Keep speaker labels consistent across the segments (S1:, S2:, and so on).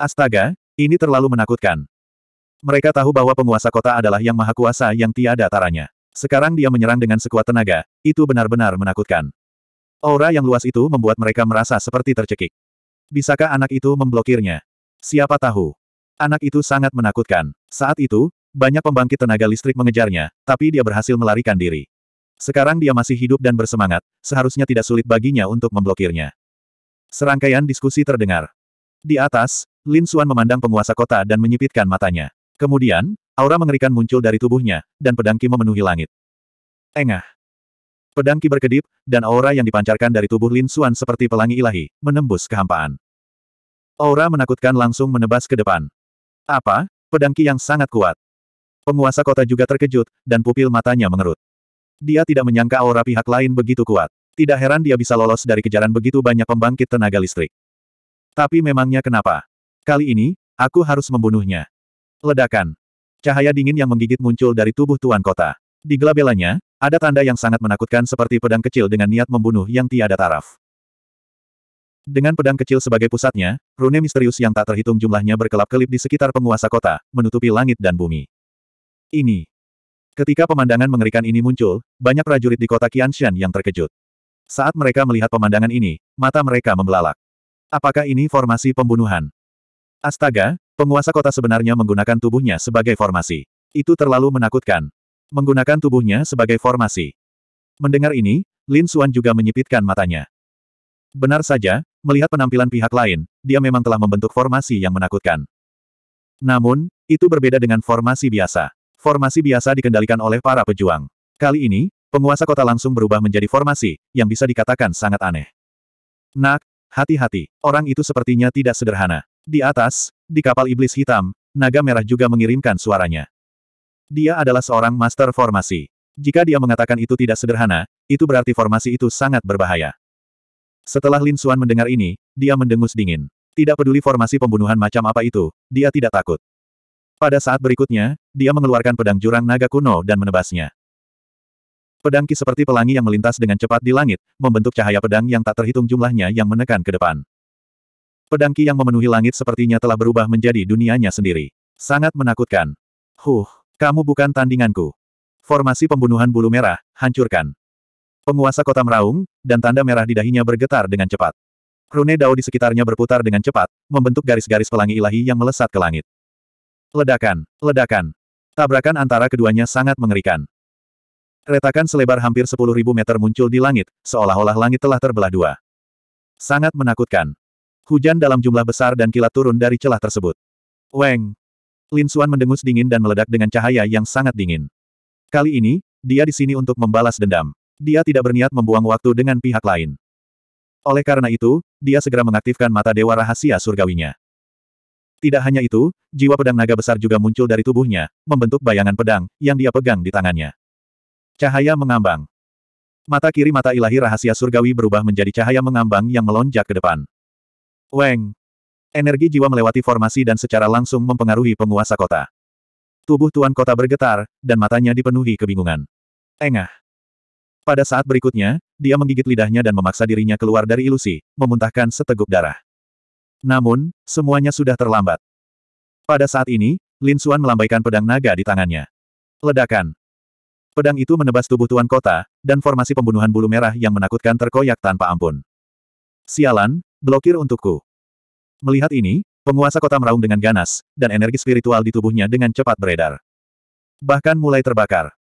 S1: Astaga, ini terlalu menakutkan. Mereka tahu bahwa penguasa kota adalah yang maha kuasa yang tiada taranya. Sekarang dia menyerang dengan sekuat tenaga, itu benar-benar menakutkan. Aura yang luas itu membuat mereka merasa seperti tercekik. Bisakah anak itu memblokirnya? Siapa tahu. Anak itu sangat menakutkan. Saat itu, banyak pembangkit tenaga listrik mengejarnya, tapi dia berhasil melarikan diri. Sekarang dia masih hidup dan bersemangat, seharusnya tidak sulit baginya untuk memblokirnya. Serangkaian diskusi terdengar. Di atas, Lin Suan memandang penguasa kota dan menyipitkan matanya. Kemudian, aura mengerikan muncul dari tubuhnya, dan pedangki memenuhi langit. Engah. Pedangki berkedip, dan aura yang dipancarkan dari tubuh Lin Suan seperti pelangi ilahi, menembus kehampaan. Aura menakutkan langsung menebas ke depan. Apa? Pedangki yang sangat kuat. Penguasa kota juga terkejut, dan pupil matanya mengerut. Dia tidak menyangka aura pihak lain begitu kuat. Tidak heran dia bisa lolos dari kejaran begitu banyak pembangkit tenaga listrik. Tapi memangnya kenapa? Kali ini, aku harus membunuhnya. Ledakan. Cahaya dingin yang menggigit muncul dari tubuh Tuan Kota. Di gelabelanya, ada tanda yang sangat menakutkan seperti pedang kecil dengan niat membunuh yang tiada taraf. Dengan pedang kecil sebagai pusatnya, rune misterius yang tak terhitung jumlahnya berkelap-kelip di sekitar penguasa kota, menutupi langit dan bumi. Ini. Ketika pemandangan mengerikan ini muncul, banyak prajurit di kota Qianshan yang terkejut. Saat mereka melihat pemandangan ini, mata mereka membelalak. Apakah ini formasi pembunuhan? Astaga, penguasa kota sebenarnya menggunakan tubuhnya sebagai formasi. Itu terlalu menakutkan. Menggunakan tubuhnya sebagai formasi. Mendengar ini, Lin Xuan juga menyipitkan matanya. Benar saja, melihat penampilan pihak lain, dia memang telah membentuk formasi yang menakutkan. Namun, itu berbeda dengan formasi biasa. Formasi biasa dikendalikan oleh para pejuang. Kali ini, penguasa kota langsung berubah menjadi formasi, yang bisa dikatakan sangat aneh. Nak, Hati-hati, orang itu sepertinya tidak sederhana. Di atas, di kapal iblis hitam, naga merah juga mengirimkan suaranya. Dia adalah seorang master formasi. Jika dia mengatakan itu tidak sederhana, itu berarti formasi itu sangat berbahaya. Setelah Lin Xuan mendengar ini, dia mendengus dingin. Tidak peduli formasi pembunuhan macam apa itu, dia tidak takut. Pada saat berikutnya, dia mengeluarkan pedang jurang naga kuno dan menebasnya. Pedang ki seperti pelangi yang melintas dengan cepat di langit, membentuk cahaya pedang yang tak terhitung jumlahnya yang menekan ke depan. Pedang ki yang memenuhi langit sepertinya telah berubah menjadi dunianya sendiri. Sangat menakutkan. Huh, kamu bukan tandinganku. Formasi pembunuhan bulu merah, hancurkan. Penguasa kota meraung, dan tanda merah di dahinya bergetar dengan cepat. Rune Dao di sekitarnya berputar dengan cepat, membentuk garis-garis pelangi ilahi yang melesat ke langit. Ledakan, ledakan. Tabrakan antara keduanya sangat mengerikan. Retakan selebar hampir 10.000 meter muncul di langit, seolah-olah langit telah terbelah dua. Sangat menakutkan. Hujan dalam jumlah besar dan kilat turun dari celah tersebut. Weng! Lin Suan mendengus dingin dan meledak dengan cahaya yang sangat dingin. Kali ini, dia di sini untuk membalas dendam. Dia tidak berniat membuang waktu dengan pihak lain. Oleh karena itu, dia segera mengaktifkan mata dewa rahasia surgawinya. Tidak hanya itu, jiwa pedang naga besar juga muncul dari tubuhnya, membentuk bayangan pedang yang dia pegang di tangannya. Cahaya mengambang. Mata kiri mata ilahi rahasia surgawi berubah menjadi cahaya mengambang yang melonjak ke depan. Weng. Energi jiwa melewati formasi dan secara langsung mempengaruhi penguasa kota. Tubuh tuan kota bergetar, dan matanya dipenuhi kebingungan. Engah. Pada saat berikutnya, dia menggigit lidahnya dan memaksa dirinya keluar dari ilusi, memuntahkan seteguk darah. Namun, semuanya sudah terlambat. Pada saat ini, Lin Xuan melambaikan pedang naga di tangannya. Ledakan. Pedang itu menebas tubuh Tuan Kota, dan formasi pembunuhan bulu merah yang menakutkan terkoyak tanpa ampun. Sialan, blokir untukku. Melihat ini, penguasa kota meraung dengan ganas, dan energi spiritual di tubuhnya dengan cepat beredar. Bahkan mulai terbakar.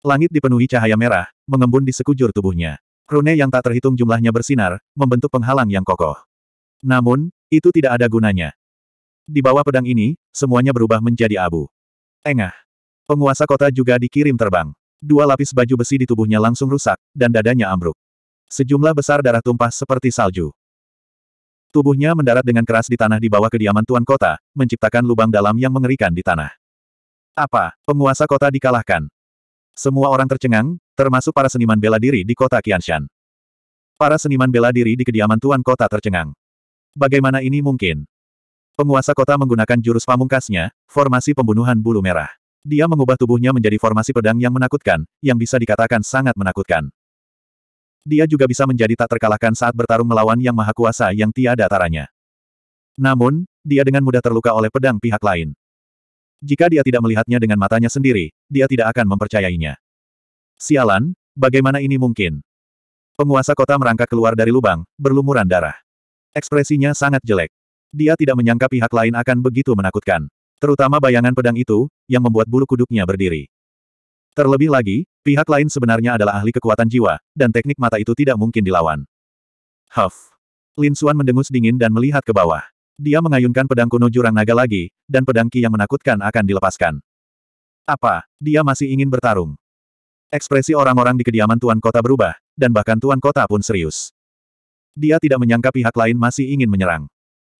S1: Langit dipenuhi cahaya merah, mengembun di sekujur tubuhnya. Rune yang tak terhitung jumlahnya bersinar, membentuk penghalang yang kokoh. Namun, itu tidak ada gunanya. Di bawah pedang ini, semuanya berubah menjadi abu. Engah. Penguasa kota juga dikirim terbang dua lapis baju besi di tubuhnya langsung rusak, dan dadanya ambruk. Sejumlah besar darah tumpah seperti salju. Tubuhnya mendarat dengan keras di tanah di bawah kediaman Tuan Kota, menciptakan lubang dalam yang mengerikan di tanah. Apa, penguasa kota dikalahkan? Semua orang tercengang, termasuk para seniman bela diri di kota Qianshan. Para seniman bela diri di kediaman Tuan Kota tercengang. Bagaimana ini mungkin? Penguasa kota menggunakan jurus pamungkasnya, formasi pembunuhan bulu merah. Dia mengubah tubuhnya menjadi formasi pedang yang menakutkan, yang bisa dikatakan sangat menakutkan. Dia juga bisa menjadi tak terkalahkan saat bertarung melawan yang maha kuasa yang tiada taranya. Namun, dia dengan mudah terluka oleh pedang pihak lain. Jika dia tidak melihatnya dengan matanya sendiri, dia tidak akan mempercayainya. Sialan, bagaimana ini mungkin? Penguasa kota merangkak keluar dari lubang, berlumuran darah. Ekspresinya sangat jelek. Dia tidak menyangka pihak lain akan begitu menakutkan. Terutama bayangan pedang itu, yang membuat bulu kuduknya berdiri. Terlebih lagi, pihak lain sebenarnya adalah ahli kekuatan jiwa, dan teknik mata itu tidak mungkin dilawan. Huff. Lin Xuan mendengus dingin dan melihat ke bawah. Dia mengayunkan pedang kuno jurang naga lagi, dan pedang ki yang menakutkan akan dilepaskan. Apa, dia masih ingin bertarung? Ekspresi orang-orang di kediaman Tuan Kota berubah, dan bahkan Tuan Kota pun serius. Dia tidak menyangka pihak lain masih ingin menyerang.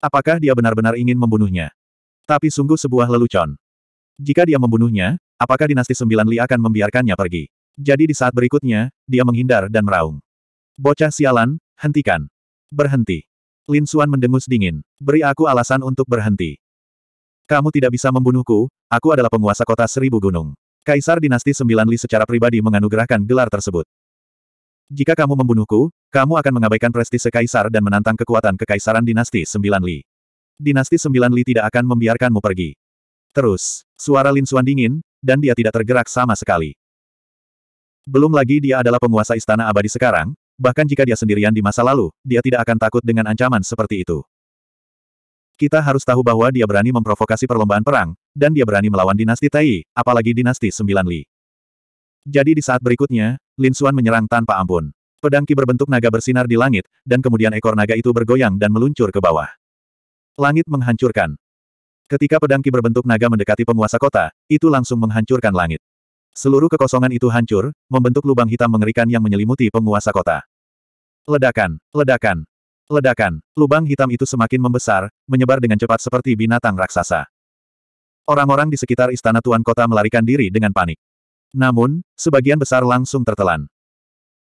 S1: Apakah dia benar-benar ingin membunuhnya? Tapi sungguh sebuah lelucon. Jika dia membunuhnya, apakah dinasti sembilan Li akan membiarkannya pergi? Jadi di saat berikutnya, dia menghindar dan meraung. Bocah sialan, hentikan. Berhenti. Lin Suan mendengus dingin. Beri aku alasan untuk berhenti. Kamu tidak bisa membunuhku, aku adalah penguasa kota seribu gunung. Kaisar dinasti sembilan Li secara pribadi menganugerahkan gelar tersebut. Jika kamu membunuhku, kamu akan mengabaikan prestise kaisar dan menantang kekuatan kekaisaran dinasti sembilan Li. Dinasti Sembilan Li tidak akan membiarkanmu pergi. Terus, suara Lin Xuan dingin, dan dia tidak tergerak sama sekali. Belum lagi dia adalah penguasa istana abadi sekarang, bahkan jika dia sendirian di masa lalu, dia tidak akan takut dengan ancaman seperti itu. Kita harus tahu bahwa dia berani memprovokasi perlombaan perang, dan dia berani melawan dinasti Tai, apalagi dinasti Sembilan Li. Jadi di saat berikutnya, Lin Xuan menyerang tanpa ampun. Pedangki berbentuk naga bersinar di langit, dan kemudian ekor naga itu bergoyang dan meluncur ke bawah. Langit menghancurkan. Ketika pedang ki berbentuk naga mendekati penguasa kota, itu langsung menghancurkan langit. Seluruh kekosongan itu hancur, membentuk lubang hitam mengerikan yang menyelimuti penguasa kota. Ledakan, ledakan, ledakan. Lubang hitam itu semakin membesar, menyebar dengan cepat seperti binatang raksasa. Orang-orang di sekitar istana tuan kota melarikan diri dengan panik. Namun, sebagian besar langsung tertelan.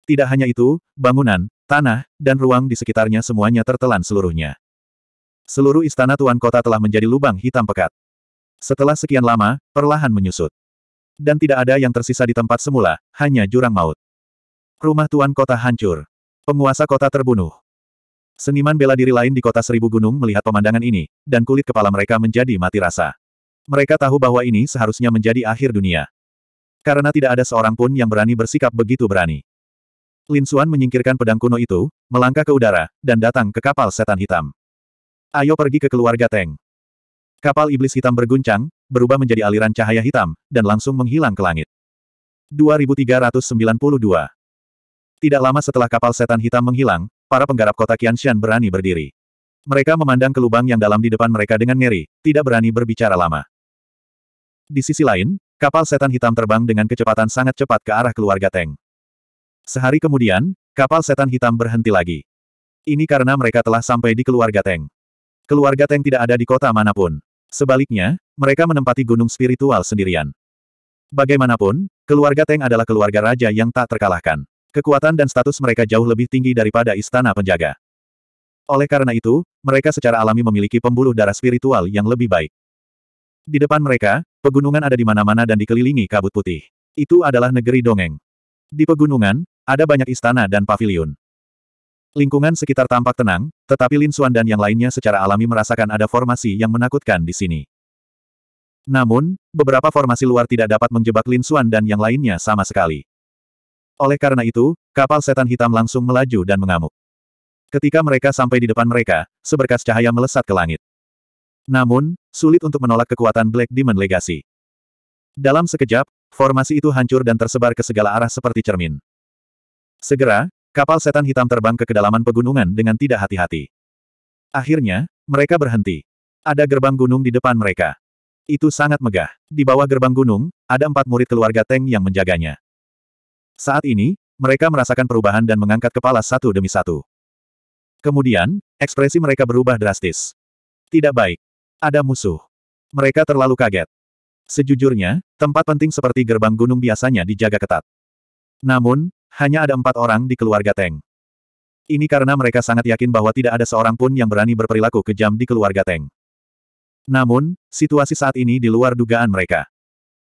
S1: Tidak hanya itu, bangunan, tanah, dan ruang di sekitarnya semuanya tertelan seluruhnya. Seluruh istana tuan kota telah menjadi lubang hitam pekat. Setelah sekian lama, perlahan menyusut. Dan tidak ada yang tersisa di tempat semula, hanya jurang maut. Rumah tuan kota hancur. Penguasa kota terbunuh. Seniman bela diri lain di kota Seribu Gunung melihat pemandangan ini, dan kulit kepala mereka menjadi mati rasa. Mereka tahu bahwa ini seharusnya menjadi akhir dunia. Karena tidak ada seorang pun yang berani bersikap begitu berani. Lin Xuan menyingkirkan pedang kuno itu, melangkah ke udara, dan datang ke kapal setan hitam. Ayo pergi ke keluarga Teng. Kapal iblis hitam berguncang, berubah menjadi aliran cahaya hitam, dan langsung menghilang ke langit. 2392 Tidak lama setelah kapal setan hitam menghilang, para penggarap kota Qianshan berani berdiri. Mereka memandang ke lubang yang dalam di depan mereka dengan ngeri, tidak berani berbicara lama. Di sisi lain, kapal setan hitam terbang dengan kecepatan sangat cepat ke arah keluarga Teng. Sehari kemudian, kapal setan hitam berhenti lagi. Ini karena mereka telah sampai di keluarga Teng. Keluarga Teng tidak ada di kota manapun. Sebaliknya, mereka menempati gunung spiritual sendirian. Bagaimanapun, keluarga Teng adalah keluarga raja yang tak terkalahkan. Kekuatan dan status mereka jauh lebih tinggi daripada istana penjaga. Oleh karena itu, mereka secara alami memiliki pembuluh darah spiritual yang lebih baik. Di depan mereka, pegunungan ada di mana-mana dan dikelilingi kabut putih. Itu adalah negeri dongeng. Di pegunungan, ada banyak istana dan pavilion. Lingkungan sekitar tampak tenang, tetapi Lin Xuan dan yang lainnya secara alami merasakan ada formasi yang menakutkan di sini. Namun, beberapa formasi luar tidak dapat menjebak Lin Xuan dan yang lainnya sama sekali. Oleh karena itu, kapal setan hitam langsung melaju dan mengamuk. Ketika mereka sampai di depan mereka, seberkas cahaya melesat ke langit. Namun, sulit untuk menolak kekuatan Black Demon Legacy. Dalam sekejap, formasi itu hancur dan tersebar ke segala arah seperti cermin. Segera, Kapal setan hitam terbang ke kedalaman pegunungan dengan tidak hati-hati. Akhirnya, mereka berhenti. Ada gerbang gunung di depan mereka. Itu sangat megah. Di bawah gerbang gunung, ada empat murid keluarga Teng yang menjaganya. Saat ini, mereka merasakan perubahan dan mengangkat kepala satu demi satu. Kemudian, ekspresi mereka berubah drastis. Tidak baik. Ada musuh. Mereka terlalu kaget. Sejujurnya, tempat penting seperti gerbang gunung biasanya dijaga ketat. Namun, hanya ada empat orang di keluarga Teng. Ini karena mereka sangat yakin bahwa tidak ada seorang pun yang berani berperilaku kejam di keluarga Teng. Namun, situasi saat ini di luar dugaan mereka.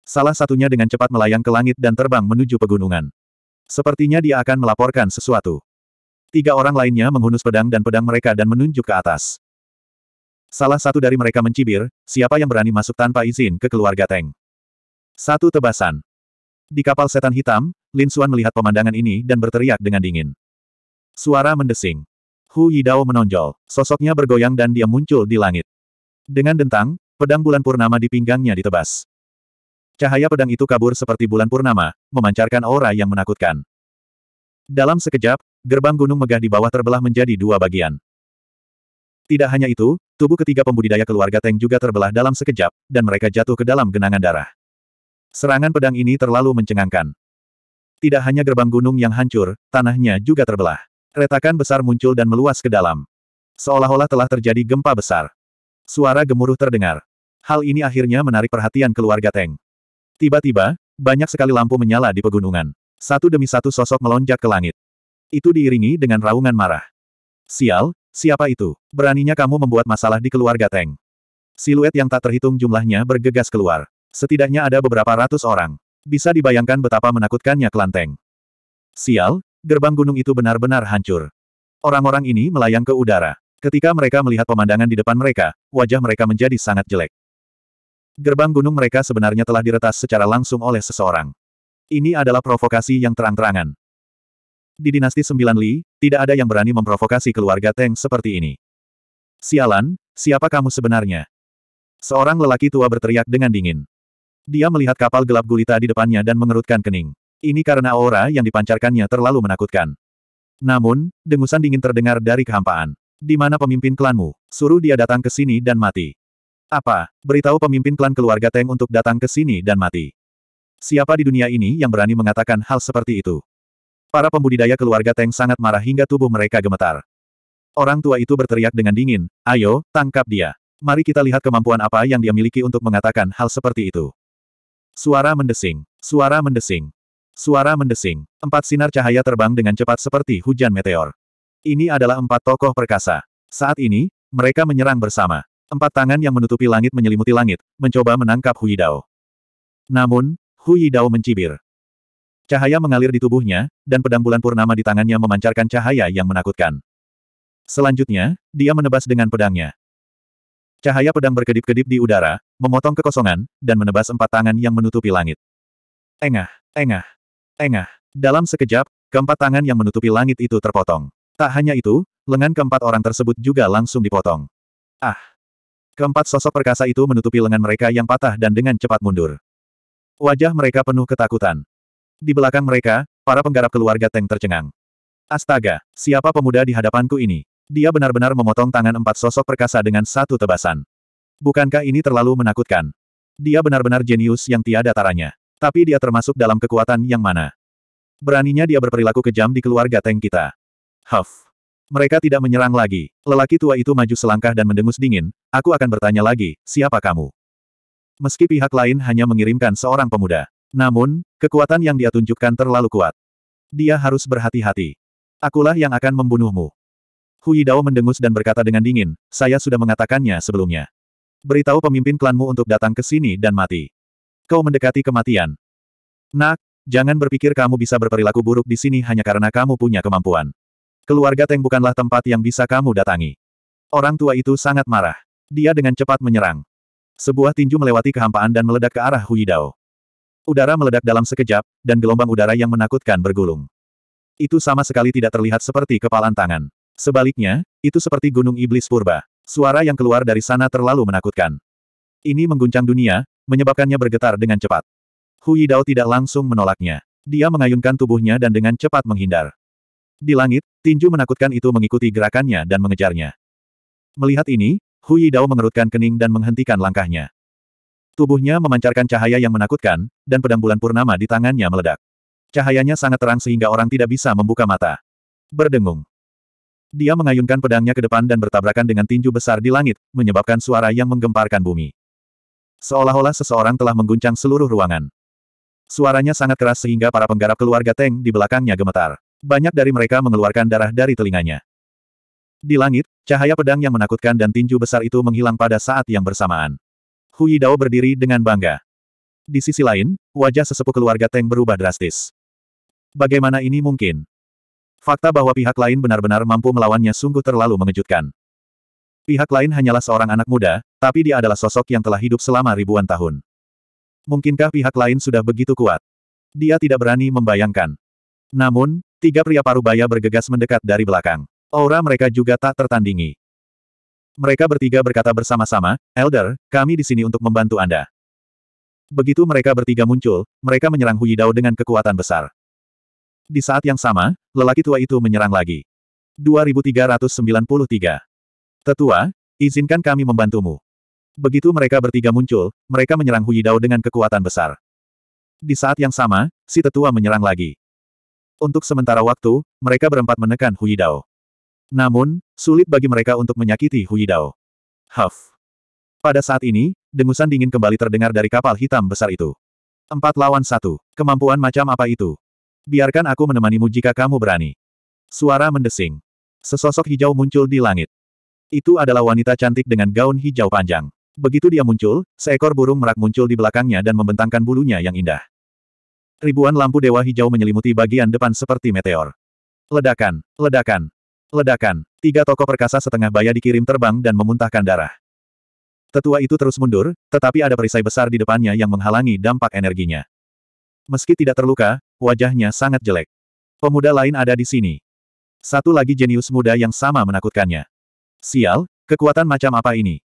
S1: Salah satunya dengan cepat melayang ke langit dan terbang menuju pegunungan. Sepertinya dia akan melaporkan sesuatu. Tiga orang lainnya menghunus pedang dan pedang mereka dan menunjuk ke atas. Salah satu dari mereka mencibir, siapa yang berani masuk tanpa izin ke keluarga Teng. Satu tebasan. Di kapal setan hitam, Lin Xuan melihat pemandangan ini dan berteriak dengan dingin. Suara mendesing. Hu Yidao menonjol, sosoknya bergoyang dan dia muncul di langit. Dengan dentang, pedang bulan purnama di pinggangnya ditebas. Cahaya pedang itu kabur seperti bulan purnama, memancarkan aura yang menakutkan. Dalam sekejap, gerbang gunung megah di bawah terbelah menjadi dua bagian. Tidak hanya itu, tubuh ketiga pembudidaya keluarga Teng juga terbelah dalam sekejap, dan mereka jatuh ke dalam genangan darah. Serangan pedang ini terlalu mencengangkan. Tidak hanya gerbang gunung yang hancur, tanahnya juga terbelah. Retakan besar muncul dan meluas ke dalam. Seolah-olah telah terjadi gempa besar. Suara gemuruh terdengar. Hal ini akhirnya menarik perhatian keluarga Teng. Tiba-tiba, banyak sekali lampu menyala di pegunungan. Satu demi satu sosok melonjak ke langit. Itu diiringi dengan raungan marah. Sial, siapa itu? Beraninya kamu membuat masalah di keluarga Teng. Siluet yang tak terhitung jumlahnya bergegas keluar. Setidaknya ada beberapa ratus orang. Bisa dibayangkan betapa menakutkannya kelanteng. Sial, gerbang gunung itu benar-benar hancur. Orang-orang ini melayang ke udara. Ketika mereka melihat pemandangan di depan mereka, wajah mereka menjadi sangat jelek. Gerbang gunung mereka sebenarnya telah diretas secara langsung oleh seseorang. Ini adalah provokasi yang terang-terangan. Di dinasti Sembilan Li, tidak ada yang berani memprovokasi keluarga Teng seperti ini. Sialan, siapa kamu sebenarnya? Seorang lelaki tua berteriak dengan dingin. Dia melihat kapal gelap gulita di depannya dan mengerutkan kening. Ini karena aura yang dipancarkannya terlalu menakutkan. Namun, dengusan dingin terdengar dari kehampaan. Di mana pemimpin klanmu? Suruh dia datang ke sini dan mati. Apa? Beritahu pemimpin klan keluarga Teng untuk datang ke sini dan mati. Siapa di dunia ini yang berani mengatakan hal seperti itu? Para pembudidaya keluarga Teng sangat marah hingga tubuh mereka gemetar. Orang tua itu berteriak dengan dingin, ayo, tangkap dia. Mari kita lihat kemampuan apa yang dia miliki untuk mengatakan hal seperti itu. Suara mendesing. Suara mendesing. Suara mendesing. Empat sinar cahaya terbang dengan cepat seperti hujan meteor. Ini adalah empat tokoh perkasa. Saat ini, mereka menyerang bersama. Empat tangan yang menutupi langit menyelimuti langit, mencoba menangkap Hui Dao. Namun, Hui Dao mencibir. Cahaya mengalir di tubuhnya, dan pedang bulan purnama di tangannya memancarkan cahaya yang menakutkan. Selanjutnya, dia menebas dengan pedangnya. Cahaya pedang berkedip-kedip di udara, memotong kekosongan, dan menebas empat tangan yang menutupi langit. Engah, engah, engah. Dalam sekejap, keempat tangan yang menutupi langit itu terpotong. Tak hanya itu, lengan keempat orang tersebut juga langsung dipotong. Ah! Keempat sosok perkasa itu menutupi lengan mereka yang patah dan dengan cepat mundur. Wajah mereka penuh ketakutan. Di belakang mereka, para penggarap keluarga Teng tercengang. Astaga, siapa pemuda di hadapanku ini? Dia benar-benar memotong tangan empat sosok perkasa dengan satu tebasan. Bukankah ini terlalu menakutkan? Dia benar-benar jenius yang tiada taranya. Tapi dia termasuk dalam kekuatan yang mana? Beraninya dia berperilaku kejam di keluarga Teng kita. Huff. Mereka tidak menyerang lagi. Lelaki tua itu maju selangkah dan mendengus dingin, aku akan bertanya lagi, siapa kamu? Meski pihak lain hanya mengirimkan seorang pemuda. Namun, kekuatan yang dia tunjukkan terlalu kuat. Dia harus berhati-hati. Akulah yang akan membunuhmu. Hui Dao mendengus dan berkata dengan dingin, saya sudah mengatakannya sebelumnya. Beritahu pemimpin klanmu untuk datang ke sini dan mati. Kau mendekati kematian. Nak, jangan berpikir kamu bisa berperilaku buruk di sini hanya karena kamu punya kemampuan. Keluarga Teng bukanlah tempat yang bisa kamu datangi. Orang tua itu sangat marah. Dia dengan cepat menyerang. Sebuah tinju melewati kehampaan dan meledak ke arah Hui Dao. Udara meledak dalam sekejap, dan gelombang udara yang menakutkan bergulung. Itu sama sekali tidak terlihat seperti kepalan tangan. Sebaliknya, itu seperti gunung iblis purba. Suara yang keluar dari sana terlalu menakutkan. Ini mengguncang dunia, menyebabkannya bergetar dengan cepat. Hui Dao tidak langsung menolaknya. Dia mengayunkan tubuhnya dan dengan cepat menghindar. Di langit, tinju menakutkan itu mengikuti gerakannya dan mengejarnya. Melihat ini, Hui Dao mengerutkan kening dan menghentikan langkahnya. Tubuhnya memancarkan cahaya yang menakutkan, dan pedang bulan purnama di tangannya meledak. Cahayanya sangat terang sehingga orang tidak bisa membuka mata. Berdengung. Dia mengayunkan pedangnya ke depan dan bertabrakan dengan tinju besar di langit, menyebabkan suara yang menggemparkan bumi. Seolah-olah seseorang telah mengguncang seluruh ruangan. Suaranya sangat keras sehingga para penggarap keluarga Teng di belakangnya gemetar. Banyak dari mereka mengeluarkan darah dari telinganya. Di langit, cahaya pedang yang menakutkan dan tinju besar itu menghilang pada saat yang bersamaan. Hui Dao berdiri dengan bangga. Di sisi lain, wajah sesepuh keluarga Teng berubah drastis. Bagaimana ini mungkin? Fakta bahwa pihak lain benar-benar mampu melawannya sungguh terlalu mengejutkan. Pihak lain hanyalah seorang anak muda, tapi dia adalah sosok yang telah hidup selama ribuan tahun. Mungkinkah pihak lain sudah begitu kuat? Dia tidak berani membayangkan. Namun, tiga pria parubaya bergegas mendekat dari belakang. Aura mereka juga tak tertandingi. Mereka bertiga berkata bersama-sama, Elder, kami di sini untuk membantu Anda. Begitu mereka bertiga muncul, mereka menyerang Dao dengan kekuatan besar. Di saat yang sama, Lelaki tua itu menyerang lagi. 2393. Tetua, izinkan kami membantumu. Begitu mereka bertiga muncul, mereka menyerang Hui Dao dengan kekuatan besar. Di saat yang sama, si tetua menyerang lagi. Untuk sementara waktu, mereka berempat menekan Hui Dao. Namun, sulit bagi mereka untuk menyakiti Hui Dao. Huff. Pada saat ini, dengusan dingin kembali terdengar dari kapal hitam besar itu. Empat lawan satu. Kemampuan macam apa itu? Biarkan aku menemanimu jika kamu berani. Suara mendesing. Sesosok hijau muncul di langit. Itu adalah wanita cantik dengan gaun hijau panjang. Begitu dia muncul, seekor burung merak muncul di belakangnya dan membentangkan bulunya yang indah. Ribuan lampu dewa hijau menyelimuti bagian depan seperti meteor. Ledakan, ledakan, ledakan. Tiga tokoh perkasa setengah baya dikirim terbang dan memuntahkan darah. Tetua itu terus mundur, tetapi ada perisai besar di depannya yang menghalangi dampak energinya. Meski tidak terluka, wajahnya sangat jelek. Pemuda lain ada di sini. Satu lagi jenius muda yang sama menakutkannya. Sial, kekuatan macam apa ini?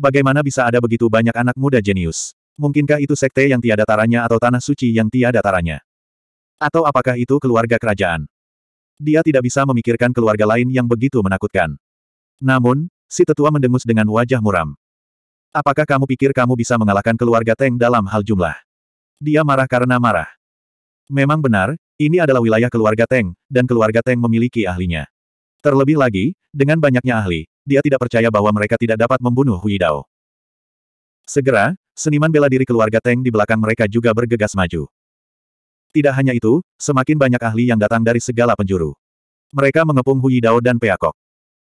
S1: Bagaimana bisa ada begitu banyak anak muda jenius? Mungkinkah itu sekte yang tiada taranya atau tanah suci yang tiada taranya? Atau apakah itu keluarga kerajaan? Dia tidak bisa memikirkan keluarga lain yang begitu menakutkan. Namun, si tetua mendengus dengan wajah muram. Apakah kamu pikir kamu bisa mengalahkan keluarga Teng dalam hal jumlah? Dia marah karena marah. Memang benar, ini adalah wilayah keluarga Teng, dan keluarga Teng memiliki ahlinya. Terlebih lagi, dengan banyaknya ahli, dia tidak percaya bahwa mereka tidak dapat membunuh Hui Dao. Segera, seniman bela diri keluarga Teng di belakang mereka juga bergegas maju. Tidak hanya itu, semakin banyak ahli yang datang dari segala penjuru. Mereka mengepung Hui Dao dan Peakok.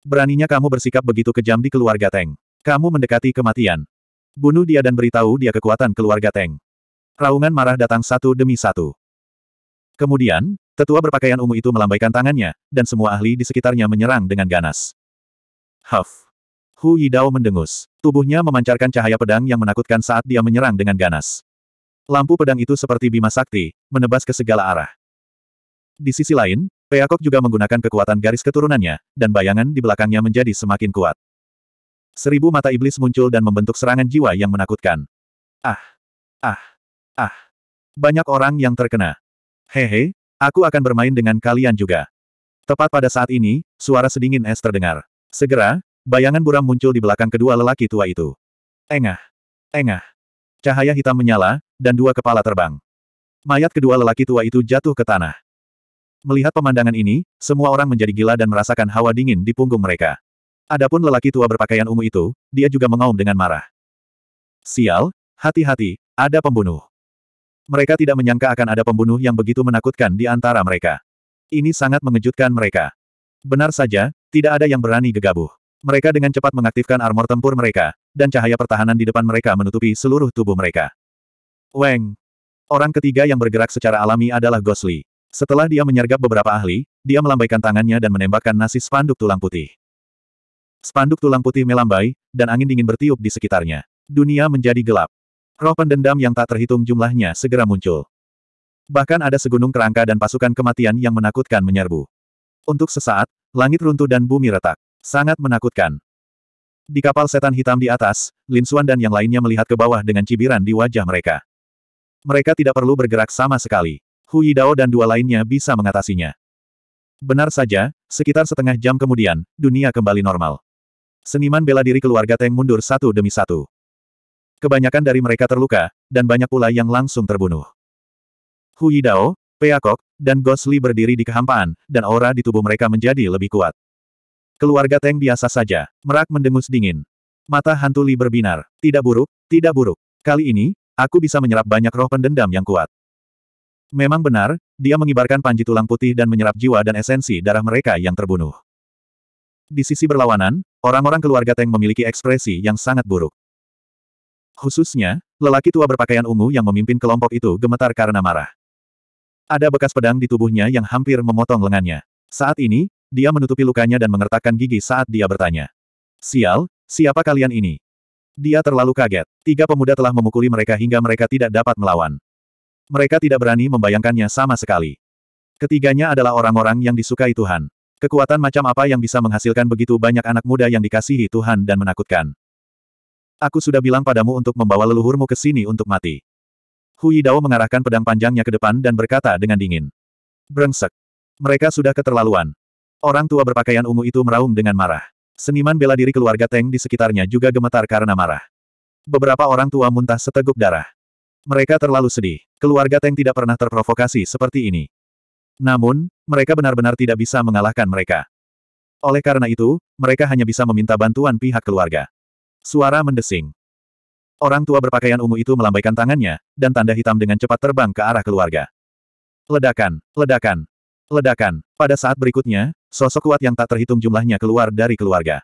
S1: Beraninya kamu bersikap begitu kejam di keluarga Teng. Kamu mendekati kematian. Bunuh dia dan beritahu dia kekuatan keluarga Teng. Raungan marah datang satu demi satu. Kemudian, tetua berpakaian ungu itu melambaikan tangannya, dan semua ahli di sekitarnya menyerang dengan ganas. Huff! Hu Yidao mendengus. Tubuhnya memancarkan cahaya pedang yang menakutkan saat dia menyerang dengan ganas. Lampu pedang itu seperti bima sakti, menebas ke segala arah. Di sisi lain, Peakok juga menggunakan kekuatan garis keturunannya, dan bayangan di belakangnya menjadi semakin kuat. Seribu mata iblis muncul dan membentuk serangan jiwa yang menakutkan. Ah! Ah! Ah! Banyak orang yang terkena. Hehe, aku akan bermain dengan kalian juga. Tepat pada saat ini, suara sedingin es terdengar. Segera, bayangan buram muncul di belakang kedua lelaki tua itu. Engah! Engah! Cahaya hitam menyala, dan dua kepala terbang. Mayat kedua lelaki tua itu jatuh ke tanah. Melihat pemandangan ini, semua orang menjadi gila dan merasakan hawa dingin di punggung mereka. Adapun lelaki tua berpakaian ungu itu, dia juga mengaum dengan marah. Sial, hati-hati, ada pembunuh. Mereka tidak menyangka akan ada pembunuh yang begitu menakutkan di antara mereka. Ini sangat mengejutkan mereka. Benar saja, tidak ada yang berani gegabah. Mereka dengan cepat mengaktifkan armor tempur mereka, dan cahaya pertahanan di depan mereka menutupi seluruh tubuh mereka. Weng. Orang ketiga yang bergerak secara alami adalah Gosli. Setelah dia menyergap beberapa ahli, dia melambaikan tangannya dan menembakkan nasi spanduk tulang putih. Spanduk tulang putih melambai, dan angin dingin bertiup di sekitarnya. Dunia menjadi gelap. Roh pendendam yang tak terhitung jumlahnya segera muncul. Bahkan ada segunung kerangka dan pasukan kematian yang menakutkan menyerbu. Untuk sesaat, langit runtuh dan bumi retak. Sangat menakutkan. Di kapal setan hitam di atas, Lin Suan dan yang lainnya melihat ke bawah dengan cibiran di wajah mereka. Mereka tidak perlu bergerak sama sekali. Hu Yidao dan dua lainnya bisa mengatasinya. Benar saja, sekitar setengah jam kemudian, dunia kembali normal. Seniman bela diri keluarga Teng mundur satu demi satu. Kebanyakan dari mereka terluka, dan banyak pula yang langsung terbunuh. Hui Dao, Peacock, dan Gosli berdiri di kehampaan, dan aura di tubuh mereka menjadi lebih kuat. Keluarga Teng biasa saja, merak mendengus dingin. Mata hantu Li berbinar. Tidak buruk, tidak buruk. Kali ini, aku bisa menyerap banyak roh pendendam yang kuat. Memang benar, dia mengibarkan panji tulang putih dan menyerap jiwa dan esensi darah mereka yang terbunuh. Di sisi berlawanan, orang-orang keluarga Teng memiliki ekspresi yang sangat buruk. Khususnya, lelaki tua berpakaian ungu yang memimpin kelompok itu gemetar karena marah. Ada bekas pedang di tubuhnya yang hampir memotong lengannya. Saat ini, dia menutupi lukanya dan mengertakkan gigi saat dia bertanya. Sial, siapa kalian ini? Dia terlalu kaget. Tiga pemuda telah memukuli mereka hingga mereka tidak dapat melawan. Mereka tidak berani membayangkannya sama sekali. Ketiganya adalah orang-orang yang disukai Tuhan. Kekuatan macam apa yang bisa menghasilkan begitu banyak anak muda yang dikasihi Tuhan dan menakutkan. Aku sudah bilang padamu untuk membawa leluhurmu ke sini untuk mati. Hui Dao mengarahkan pedang panjangnya ke depan dan berkata dengan dingin. Brengsek. Mereka sudah keterlaluan. Orang tua berpakaian ungu itu meraung dengan marah. Seniman bela diri keluarga Teng di sekitarnya juga gemetar karena marah. Beberapa orang tua muntah seteguk darah. Mereka terlalu sedih. Keluarga Teng tidak pernah terprovokasi seperti ini. Namun, mereka benar-benar tidak bisa mengalahkan mereka. Oleh karena itu, mereka hanya bisa meminta bantuan pihak keluarga. Suara mendesing. Orang tua berpakaian ungu itu melambaikan tangannya, dan tanda hitam dengan cepat terbang ke arah keluarga. Ledakan, ledakan, ledakan. Pada saat berikutnya, sosok kuat yang tak terhitung jumlahnya keluar dari keluarga.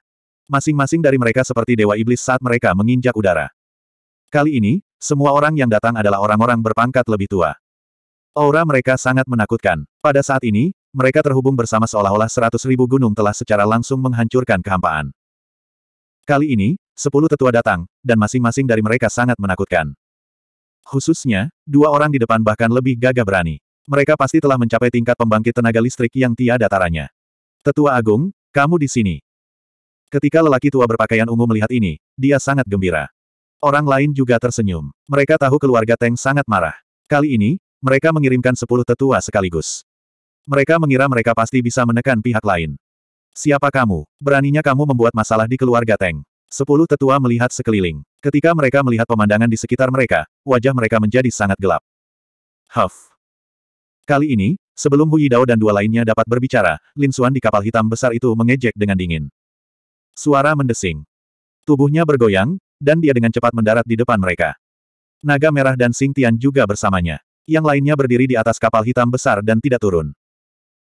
S1: Masing-masing dari mereka seperti dewa iblis saat mereka menginjak udara. Kali ini, semua orang yang datang adalah orang-orang berpangkat lebih tua. Aura mereka sangat menakutkan. Pada saat ini, mereka terhubung bersama seolah-olah seratus ribu gunung telah secara langsung menghancurkan kehampaan. Kali ini, Sepuluh tetua datang, dan masing-masing dari mereka sangat menakutkan. Khususnya, dua orang di depan bahkan lebih gagah berani. Mereka pasti telah mencapai tingkat pembangkit tenaga listrik yang tiada taranya. Tetua Agung, kamu di sini. Ketika lelaki tua berpakaian ungu melihat ini, dia sangat gembira. Orang lain juga tersenyum. Mereka tahu keluarga Teng sangat marah. Kali ini, mereka mengirimkan sepuluh tetua sekaligus. Mereka mengira mereka pasti bisa menekan pihak lain. Siapa kamu? Beraninya kamu membuat masalah di keluarga Teng. Sepuluh tetua melihat sekeliling. Ketika mereka melihat pemandangan di sekitar mereka, wajah mereka menjadi sangat gelap. Huff. Kali ini, sebelum Hui Dao dan dua lainnya dapat berbicara, Lin Xuan di kapal hitam besar itu mengejek dengan dingin. Suara mendesing. Tubuhnya bergoyang, dan dia dengan cepat mendarat di depan mereka. Naga Merah dan Sing Tian juga bersamanya. Yang lainnya berdiri di atas kapal hitam besar dan tidak turun.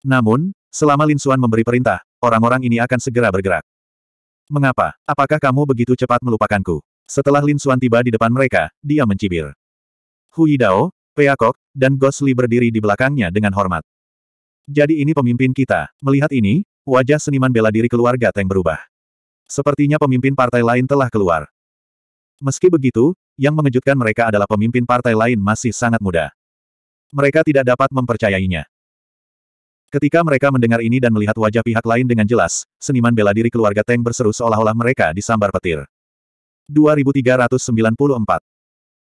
S1: Namun, selama Lin Xuan memberi perintah, orang-orang ini akan segera bergerak. Mengapa? Apakah kamu begitu cepat melupakanku? Setelah Lin Xuan tiba di depan mereka, dia mencibir. Hui Dao, Peacock, dan Gosli berdiri di belakangnya dengan hormat. Jadi ini pemimpin kita. Melihat ini, wajah seniman bela diri keluarga Teng berubah. Sepertinya pemimpin partai lain telah keluar. Meski begitu, yang mengejutkan mereka adalah pemimpin partai lain masih sangat muda. Mereka tidak dapat mempercayainya. Ketika mereka mendengar ini dan melihat wajah pihak lain dengan jelas, seniman bela diri keluarga Teng berseru seolah-olah mereka disambar petir. 2394.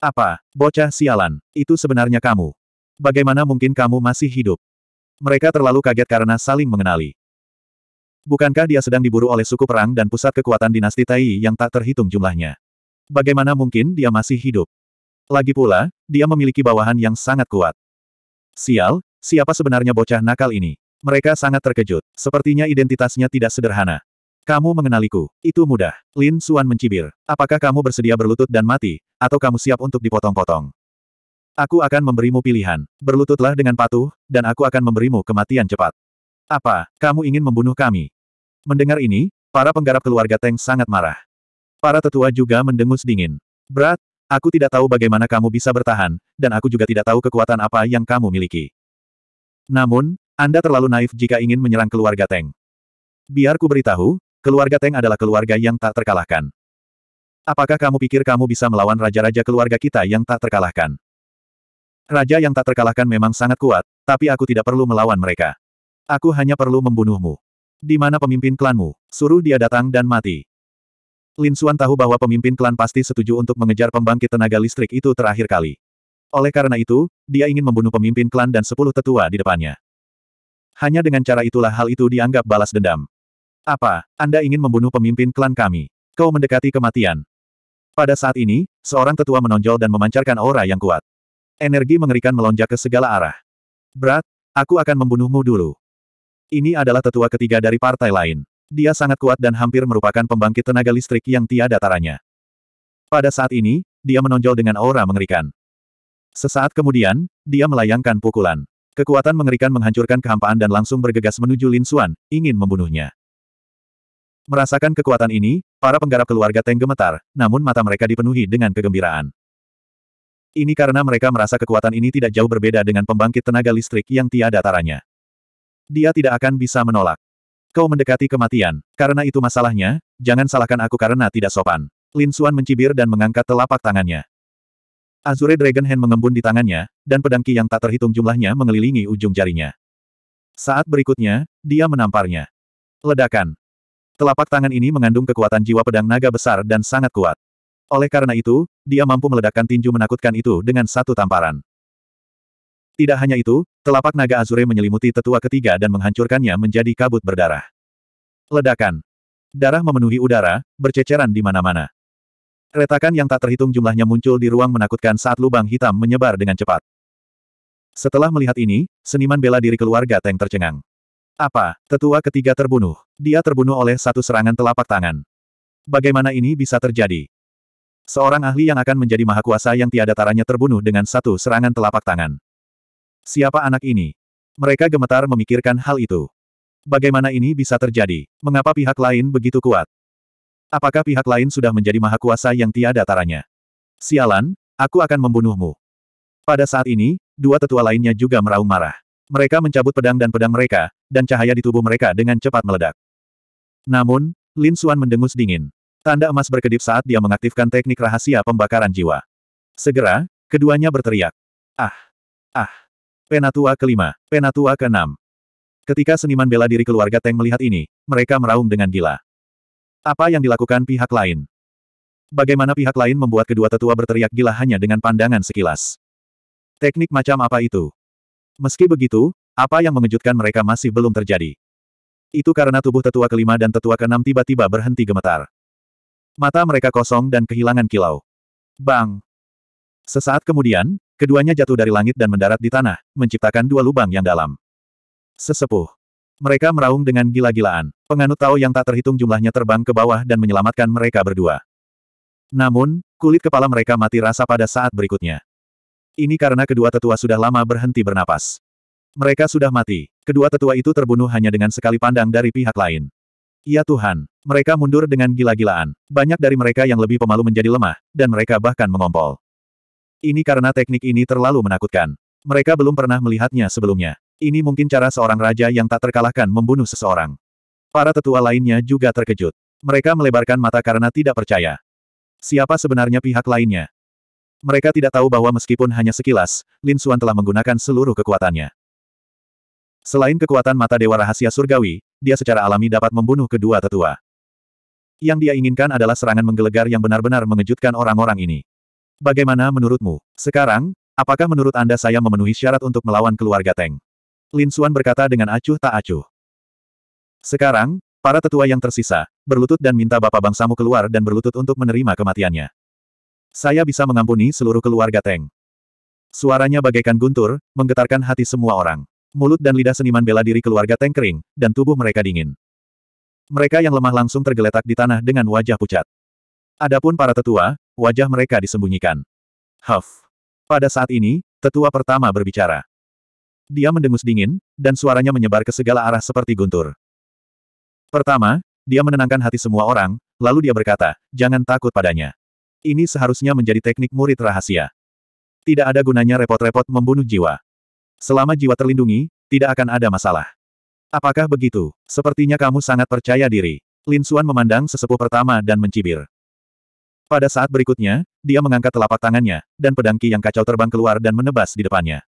S1: Apa, bocah sialan, itu sebenarnya kamu. Bagaimana mungkin kamu masih hidup? Mereka terlalu kaget karena saling mengenali. Bukankah dia sedang diburu oleh suku perang dan pusat kekuatan dinasti Tai yang tak terhitung jumlahnya? Bagaimana mungkin dia masih hidup? Lagi pula, dia memiliki bawahan yang sangat kuat. Sial, Siapa sebenarnya bocah nakal ini? Mereka sangat terkejut. Sepertinya identitasnya tidak sederhana. Kamu mengenaliku. Itu mudah. Lin Suan mencibir. Apakah kamu bersedia berlutut dan mati, atau kamu siap untuk dipotong-potong? Aku akan memberimu pilihan. Berlututlah dengan patuh, dan aku akan memberimu kematian cepat. Apa, kamu ingin membunuh kami? Mendengar ini, para penggarap keluarga Teng sangat marah. Para tetua juga mendengus dingin. Berat, aku tidak tahu bagaimana kamu bisa bertahan, dan aku juga tidak tahu kekuatan apa yang kamu miliki. Namun, Anda terlalu naif jika ingin menyerang keluarga Teng. Biar ku beritahu, keluarga Teng adalah keluarga yang tak terkalahkan. Apakah kamu pikir kamu bisa melawan raja-raja keluarga kita yang tak terkalahkan? Raja yang tak terkalahkan memang sangat kuat, tapi aku tidak perlu melawan mereka. Aku hanya perlu membunuhmu. Di mana pemimpin klanmu? Suruh dia datang dan mati. Lin Xuan tahu bahwa pemimpin klan pasti setuju untuk mengejar pembangkit tenaga listrik itu terakhir kali. Oleh karena itu, dia ingin membunuh pemimpin klan dan sepuluh tetua di depannya. Hanya dengan cara itulah hal itu dianggap balas dendam. Apa, Anda ingin membunuh pemimpin klan kami? Kau mendekati kematian. Pada saat ini, seorang tetua menonjol dan memancarkan aura yang kuat. Energi mengerikan melonjak ke segala arah. Berat, aku akan membunuhmu dulu. Ini adalah tetua ketiga dari partai lain. Dia sangat kuat dan hampir merupakan pembangkit tenaga listrik yang tiada taranya. Pada saat ini, dia menonjol dengan aura mengerikan. Sesaat kemudian, dia melayangkan pukulan. Kekuatan mengerikan menghancurkan kehampaan dan langsung bergegas menuju Lin Xuan, ingin membunuhnya. Merasakan kekuatan ini, para penggarap keluarga Teng gemetar, namun mata mereka dipenuhi dengan kegembiraan. Ini karena mereka merasa kekuatan ini tidak jauh berbeda dengan pembangkit tenaga listrik yang tiada taranya. Dia tidak akan bisa menolak. Kau mendekati kematian, karena itu masalahnya, jangan salahkan aku karena tidak sopan. Lin Xuan mencibir dan mengangkat telapak tangannya. Azure Dragon Hand mengembun di tangannya, dan pedang ki yang tak terhitung jumlahnya mengelilingi ujung jarinya. Saat berikutnya, dia menamparnya. Ledakan. Telapak tangan ini mengandung kekuatan jiwa pedang naga besar dan sangat kuat. Oleh karena itu, dia mampu meledakkan tinju menakutkan itu dengan satu tamparan. Tidak hanya itu, telapak naga Azure menyelimuti tetua ketiga dan menghancurkannya menjadi kabut berdarah. Ledakan. Darah memenuhi udara, berceceran di mana-mana. Retakan yang tak terhitung jumlahnya muncul di ruang menakutkan saat lubang hitam menyebar dengan cepat. Setelah melihat ini, seniman bela diri keluarga Teng tercengang. Apa, tetua ketiga terbunuh? Dia terbunuh oleh satu serangan telapak tangan. Bagaimana ini bisa terjadi? Seorang ahli yang akan menjadi mahakuasa yang tiada taranya terbunuh dengan satu serangan telapak tangan. Siapa anak ini? Mereka gemetar memikirkan hal itu. Bagaimana ini bisa terjadi? Mengapa pihak lain begitu kuat? Apakah pihak lain sudah menjadi maha kuasa yang tiada taranya? Sialan, aku akan membunuhmu. Pada saat ini, dua tetua lainnya juga meraung marah. Mereka mencabut pedang dan pedang mereka, dan cahaya di tubuh mereka dengan cepat meledak. Namun, Lin Xuan mendengus dingin. Tanda emas berkedip saat dia mengaktifkan teknik rahasia pembakaran jiwa. Segera, keduanya berteriak. Ah! Ah! Penatua kelima, Penatua keenam. Ketika seniman bela diri keluarga Teng melihat ini, mereka meraung dengan gila. Apa yang dilakukan pihak lain? Bagaimana pihak lain membuat kedua tetua berteriak gila hanya dengan pandangan sekilas? Teknik macam apa itu? Meski begitu, apa yang mengejutkan mereka masih belum terjadi. Itu karena tubuh tetua kelima dan tetua keenam tiba-tiba berhenti gemetar. Mata mereka kosong dan kehilangan kilau. Bang! Sesaat kemudian, keduanya jatuh dari langit dan mendarat di tanah, menciptakan dua lubang yang dalam. Sesepuh. Mereka meraung dengan gila-gilaan. Penganut Tao yang tak terhitung jumlahnya terbang ke bawah dan menyelamatkan mereka berdua. Namun, kulit kepala mereka mati rasa pada saat berikutnya. Ini karena kedua tetua sudah lama berhenti bernapas. Mereka sudah mati. Kedua tetua itu terbunuh hanya dengan sekali pandang dari pihak lain. Ya Tuhan, mereka mundur dengan gila-gilaan. Banyak dari mereka yang lebih pemalu menjadi lemah, dan mereka bahkan mengompol. Ini karena teknik ini terlalu menakutkan. Mereka belum pernah melihatnya sebelumnya. Ini mungkin cara seorang raja yang tak terkalahkan membunuh seseorang. Para tetua lainnya juga terkejut. Mereka melebarkan mata karena tidak percaya. Siapa sebenarnya pihak lainnya? Mereka tidak tahu bahwa meskipun hanya sekilas, Lin Xuan telah menggunakan seluruh kekuatannya. Selain kekuatan mata dewa rahasia surgawi, dia secara alami dapat membunuh kedua tetua. Yang dia inginkan adalah serangan menggelegar yang benar-benar mengejutkan orang-orang ini. Bagaimana menurutmu? Sekarang, apakah menurut Anda saya memenuhi syarat untuk melawan keluarga Teng? Lin Suan berkata dengan acuh tak acuh. Sekarang, para tetua yang tersisa, berlutut dan minta Bapak Bangsamu keluar dan berlutut untuk menerima kematiannya. Saya bisa mengampuni seluruh keluarga Teng. Suaranya bagaikan guntur, menggetarkan hati semua orang. Mulut dan lidah seniman bela diri keluarga Teng kering, dan tubuh mereka dingin. Mereka yang lemah langsung tergeletak di tanah dengan wajah pucat. Adapun para tetua, wajah mereka disembunyikan. Huff. Pada saat ini, tetua pertama berbicara. Dia mendengus dingin, dan suaranya menyebar ke segala arah seperti guntur. Pertama, dia menenangkan hati semua orang, lalu dia berkata, jangan takut padanya. Ini seharusnya menjadi teknik murid rahasia. Tidak ada gunanya repot-repot membunuh jiwa. Selama jiwa terlindungi, tidak akan ada masalah. Apakah begitu? Sepertinya kamu sangat percaya diri. Lin Suan memandang sesepuh pertama dan mencibir. Pada saat berikutnya, dia mengangkat telapak tangannya, dan pedangki yang kacau terbang keluar dan menebas di depannya.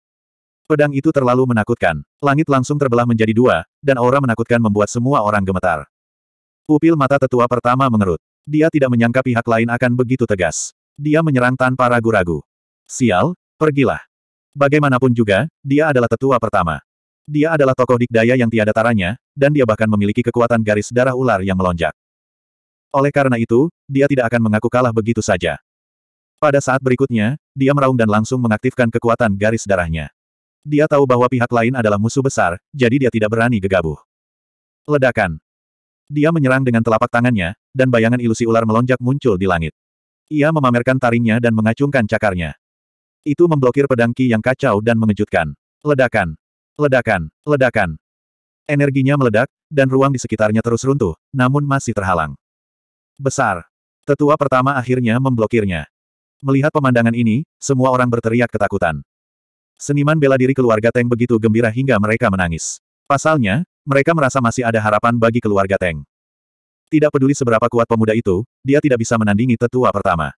S1: Pedang itu terlalu menakutkan. Langit langsung terbelah menjadi dua, dan aura menakutkan membuat semua orang gemetar. Pupil mata tetua pertama mengerut. Dia tidak menyangka pihak lain akan begitu tegas. Dia menyerang tanpa ragu-ragu. Sial, pergilah. Bagaimanapun juga, dia adalah tetua pertama. Dia adalah tokoh dikdaya yang tiada taranya, dan dia bahkan memiliki kekuatan garis darah ular yang melonjak. Oleh karena itu, dia tidak akan mengaku kalah begitu saja. Pada saat berikutnya, dia meraung dan langsung mengaktifkan kekuatan garis darahnya. Dia tahu bahwa pihak lain adalah musuh besar, jadi dia tidak berani gegabah. Ledakan. Dia menyerang dengan telapak tangannya, dan bayangan ilusi ular melonjak muncul di langit. Ia memamerkan taringnya dan mengacungkan cakarnya. Itu memblokir pedang Ki yang kacau dan mengejutkan. Ledakan. Ledakan. Ledakan. Energinya meledak, dan ruang di sekitarnya terus runtuh, namun masih terhalang. Besar. Tetua pertama akhirnya memblokirnya. Melihat pemandangan ini, semua orang berteriak ketakutan. Seniman bela diri keluarga Teng begitu gembira hingga mereka menangis. Pasalnya, mereka merasa masih ada harapan bagi keluarga Teng. Tidak peduli seberapa kuat pemuda itu, dia tidak bisa menandingi tetua pertama.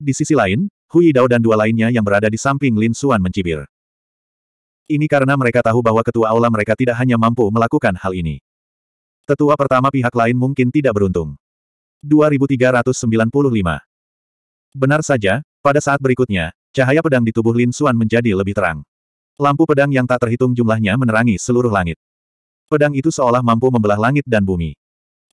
S1: Di sisi lain, Hui Dao dan dua lainnya yang berada di samping Lin Suan mencibir. Ini karena mereka tahu bahwa ketua aula mereka tidak hanya mampu melakukan hal ini. Tetua pertama pihak lain mungkin tidak beruntung. 2395 Benar saja, pada saat berikutnya, Cahaya pedang di tubuh Lin Suan menjadi lebih terang. Lampu pedang yang tak terhitung jumlahnya menerangi seluruh langit. Pedang itu seolah mampu membelah langit dan bumi.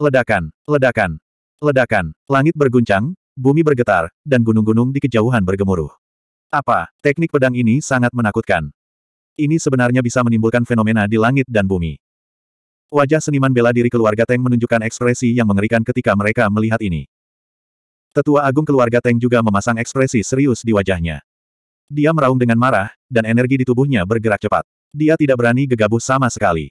S1: Ledakan, ledakan, ledakan, langit berguncang, bumi bergetar, dan gunung-gunung di kejauhan bergemuruh. Apa, teknik pedang ini sangat menakutkan. Ini sebenarnya bisa menimbulkan fenomena di langit dan bumi. Wajah seniman bela diri keluarga Teng menunjukkan ekspresi yang mengerikan ketika mereka melihat ini. Tetua agung keluarga Teng juga memasang ekspresi serius di wajahnya. Dia meraung dengan marah, dan energi di tubuhnya bergerak cepat. Dia tidak berani gegabah sama sekali.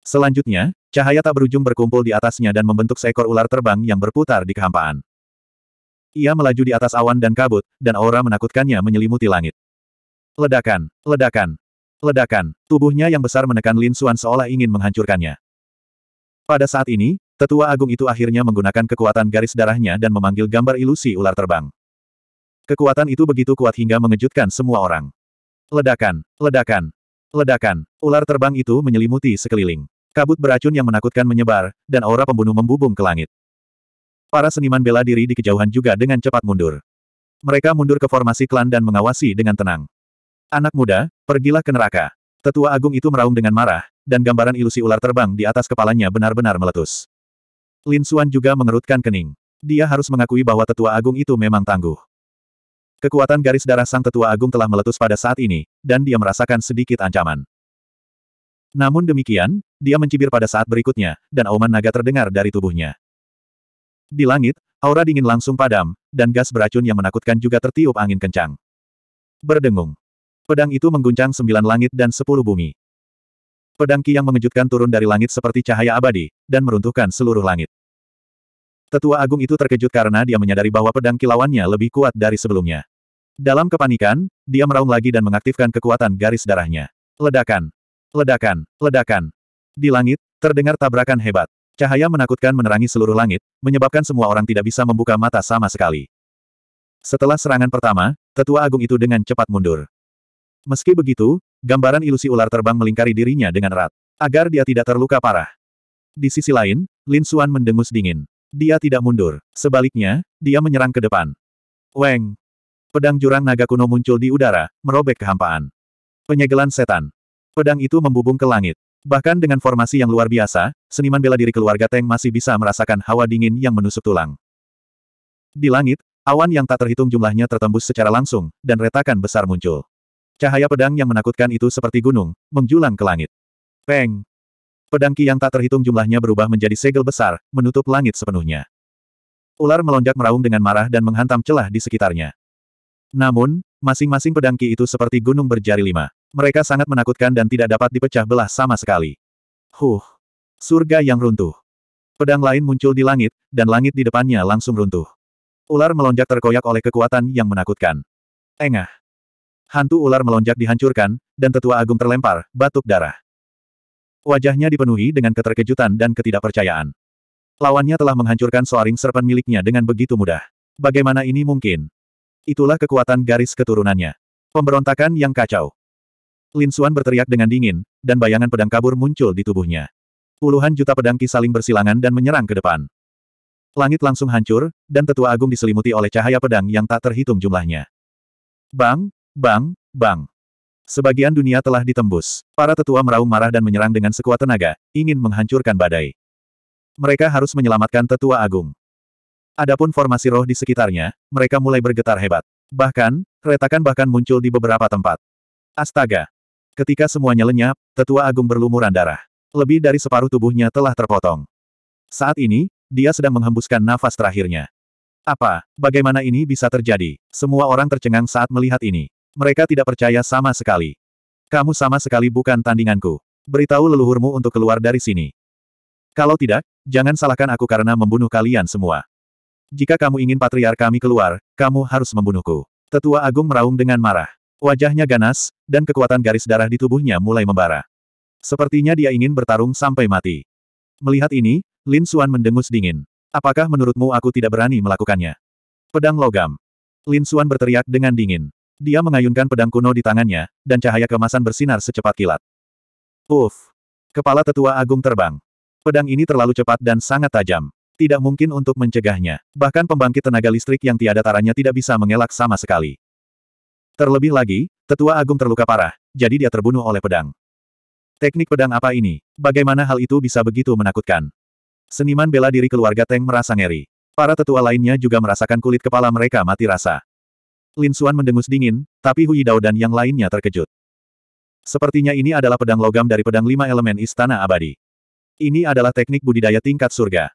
S1: Selanjutnya, cahaya tak berujung berkumpul di atasnya dan membentuk seekor ular terbang yang berputar di kehampaan. Ia melaju di atas awan dan kabut, dan aura menakutkannya menyelimuti langit. Ledakan, ledakan, ledakan, tubuhnya yang besar menekan Lin Xuan seolah ingin menghancurkannya. Pada saat ini, tetua agung itu akhirnya menggunakan kekuatan garis darahnya dan memanggil gambar ilusi ular terbang. Kekuatan itu begitu kuat hingga mengejutkan semua orang. Ledakan, ledakan, ledakan. Ular terbang itu menyelimuti sekeliling. Kabut beracun yang menakutkan menyebar, dan aura pembunuh membubung ke langit. Para seniman bela diri di kejauhan juga dengan cepat mundur. Mereka mundur ke formasi klan dan mengawasi dengan tenang. Anak muda, pergilah ke neraka. Tetua agung itu meraung dengan marah, dan gambaran ilusi ular terbang di atas kepalanya benar-benar meletus. Lin Xuan juga mengerutkan kening. Dia harus mengakui bahwa tetua agung itu memang tangguh. Kekuatan garis darah sang tetua agung telah meletus pada saat ini, dan dia merasakan sedikit ancaman. Namun demikian, dia mencibir pada saat berikutnya, dan auman naga terdengar dari tubuhnya. Di langit, aura dingin langsung padam, dan gas beracun yang menakutkan juga tertiup angin kencang. Berdengung. Pedang itu mengguncang sembilan langit dan sepuluh bumi. Pedang Ki yang mengejutkan turun dari langit seperti cahaya abadi, dan meruntuhkan seluruh langit. Tetua Agung itu terkejut karena dia menyadari bahwa pedang kilawannya lebih kuat dari sebelumnya. Dalam kepanikan, dia meraung lagi dan mengaktifkan kekuatan garis darahnya. Ledakan! Ledakan! Ledakan! Di langit, terdengar tabrakan hebat. Cahaya menakutkan menerangi seluruh langit, menyebabkan semua orang tidak bisa membuka mata sama sekali. Setelah serangan pertama, tetua agung itu dengan cepat mundur. Meski begitu, gambaran ilusi ular terbang melingkari dirinya dengan erat, agar dia tidak terluka parah. Di sisi lain, Lin Suan mendengus dingin. Dia tidak mundur, sebaliknya, dia menyerang ke depan. Weng! Pedang jurang naga kuno muncul di udara, merobek kehampaan. Penyegelan setan. Pedang itu membubung ke langit. Bahkan dengan formasi yang luar biasa, seniman bela diri keluarga Teng masih bisa merasakan hawa dingin yang menusuk tulang. Di langit, awan yang tak terhitung jumlahnya tertembus secara langsung, dan retakan besar muncul. Cahaya pedang yang menakutkan itu seperti gunung, menjulang ke langit. Peng! Pedang Ki yang tak terhitung jumlahnya berubah menjadi segel besar, menutup langit sepenuhnya. Ular melonjak meraung dengan marah dan menghantam celah di sekitarnya. Namun, masing-masing pedangki itu seperti gunung berjari lima. Mereka sangat menakutkan dan tidak dapat dipecah belah sama sekali. Huh! Surga yang runtuh. Pedang lain muncul di langit, dan langit di depannya langsung runtuh. Ular melonjak terkoyak oleh kekuatan yang menakutkan. Engah. Hantu ular melonjak dihancurkan, dan tetua agung terlempar, batuk darah. Wajahnya dipenuhi dengan keterkejutan dan ketidakpercayaan. Lawannya telah menghancurkan soaring serpen miliknya dengan begitu mudah. Bagaimana ini mungkin? Itulah kekuatan garis keturunannya. Pemberontakan yang kacau. Lin Xuan berteriak dengan dingin, dan bayangan pedang kabur muncul di tubuhnya. Puluhan juta pedang ki saling bersilangan dan menyerang ke depan. Langit langsung hancur, dan tetua agung diselimuti oleh cahaya pedang yang tak terhitung jumlahnya. Bang, bang, bang. Sebagian dunia telah ditembus. Para tetua meraung marah dan menyerang dengan sekuat tenaga, ingin menghancurkan badai. Mereka harus menyelamatkan tetua agung. Adapun formasi roh di sekitarnya, mereka mulai bergetar hebat. Bahkan, retakan bahkan muncul di beberapa tempat. Astaga! Ketika semuanya lenyap, tetua agung berlumuran darah. Lebih dari separuh tubuhnya telah terpotong. Saat ini, dia sedang menghembuskan nafas terakhirnya. Apa, bagaimana ini bisa terjadi? Semua orang tercengang saat melihat ini. Mereka tidak percaya sama sekali. Kamu sama sekali bukan tandinganku. Beritahu leluhurmu untuk keluar dari sini. Kalau tidak, jangan salahkan aku karena membunuh kalian semua. Jika kamu ingin patriar kami keluar, kamu harus membunuhku. Tetua Agung meraung dengan marah. Wajahnya ganas, dan kekuatan garis darah di tubuhnya mulai membara. Sepertinya dia ingin bertarung sampai mati. Melihat ini, Lin Xuan mendengus dingin. Apakah menurutmu aku tidak berani melakukannya? Pedang logam. Lin Xuan berteriak dengan dingin. Dia mengayunkan pedang kuno di tangannya, dan cahaya kemasan bersinar secepat kilat. Uff! Kepala tetua agung terbang. Pedang ini terlalu cepat dan sangat tajam. Tidak mungkin untuk mencegahnya. Bahkan pembangkit tenaga listrik yang tiada taranya tidak bisa mengelak sama sekali. Terlebih lagi, tetua agung terluka parah, jadi dia terbunuh oleh pedang. Teknik pedang apa ini? Bagaimana hal itu bisa begitu menakutkan? Seniman bela diri keluarga Teng merasa ngeri. Para tetua lainnya juga merasakan kulit kepala mereka mati rasa. Lin Xuan mendengus dingin, tapi Hui Dao dan yang lainnya terkejut. Sepertinya ini adalah pedang logam dari pedang lima elemen istana abadi. Ini adalah teknik budidaya tingkat surga.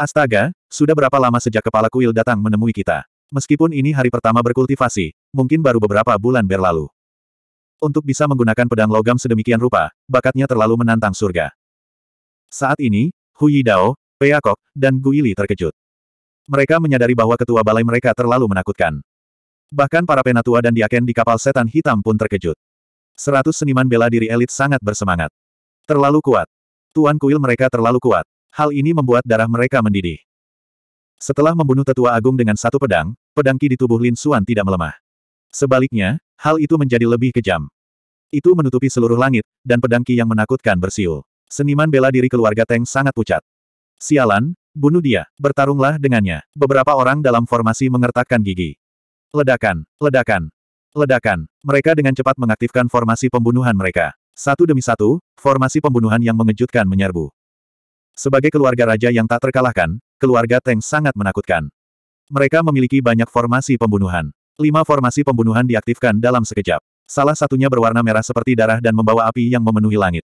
S1: Astaga, sudah berapa lama sejak kepala kuil datang menemui kita? Meskipun ini hari pertama berkultivasi, mungkin baru beberapa bulan berlalu. Untuk bisa menggunakan pedang logam sedemikian rupa, bakatnya terlalu menantang surga. Saat ini, Hui Dao, Peakok, dan Guili terkejut. Mereka menyadari bahwa ketua balai mereka terlalu menakutkan. Bahkan para penatua dan diaken di kapal setan hitam pun terkejut. Seratus seniman bela diri elit sangat bersemangat. Terlalu kuat. Tuan kuil mereka terlalu kuat. Hal ini membuat darah mereka mendidih. Setelah membunuh tetua agung dengan satu pedang, pedangki ki di tubuh Lin Xuan tidak melemah. Sebaliknya, hal itu menjadi lebih kejam. Itu menutupi seluruh langit, dan pedangki yang menakutkan bersiul. Seniman bela diri keluarga Teng sangat pucat. Sialan, bunuh dia, bertarunglah dengannya. Beberapa orang dalam formasi mengertakkan gigi. Ledakan, ledakan, ledakan. Mereka dengan cepat mengaktifkan formasi pembunuhan mereka. Satu demi satu, formasi pembunuhan yang mengejutkan menyerbu. Sebagai keluarga raja yang tak terkalahkan, keluarga Teng sangat menakutkan. Mereka memiliki banyak formasi pembunuhan. Lima formasi pembunuhan diaktifkan dalam sekejap. Salah satunya berwarna merah seperti darah dan membawa api yang memenuhi langit.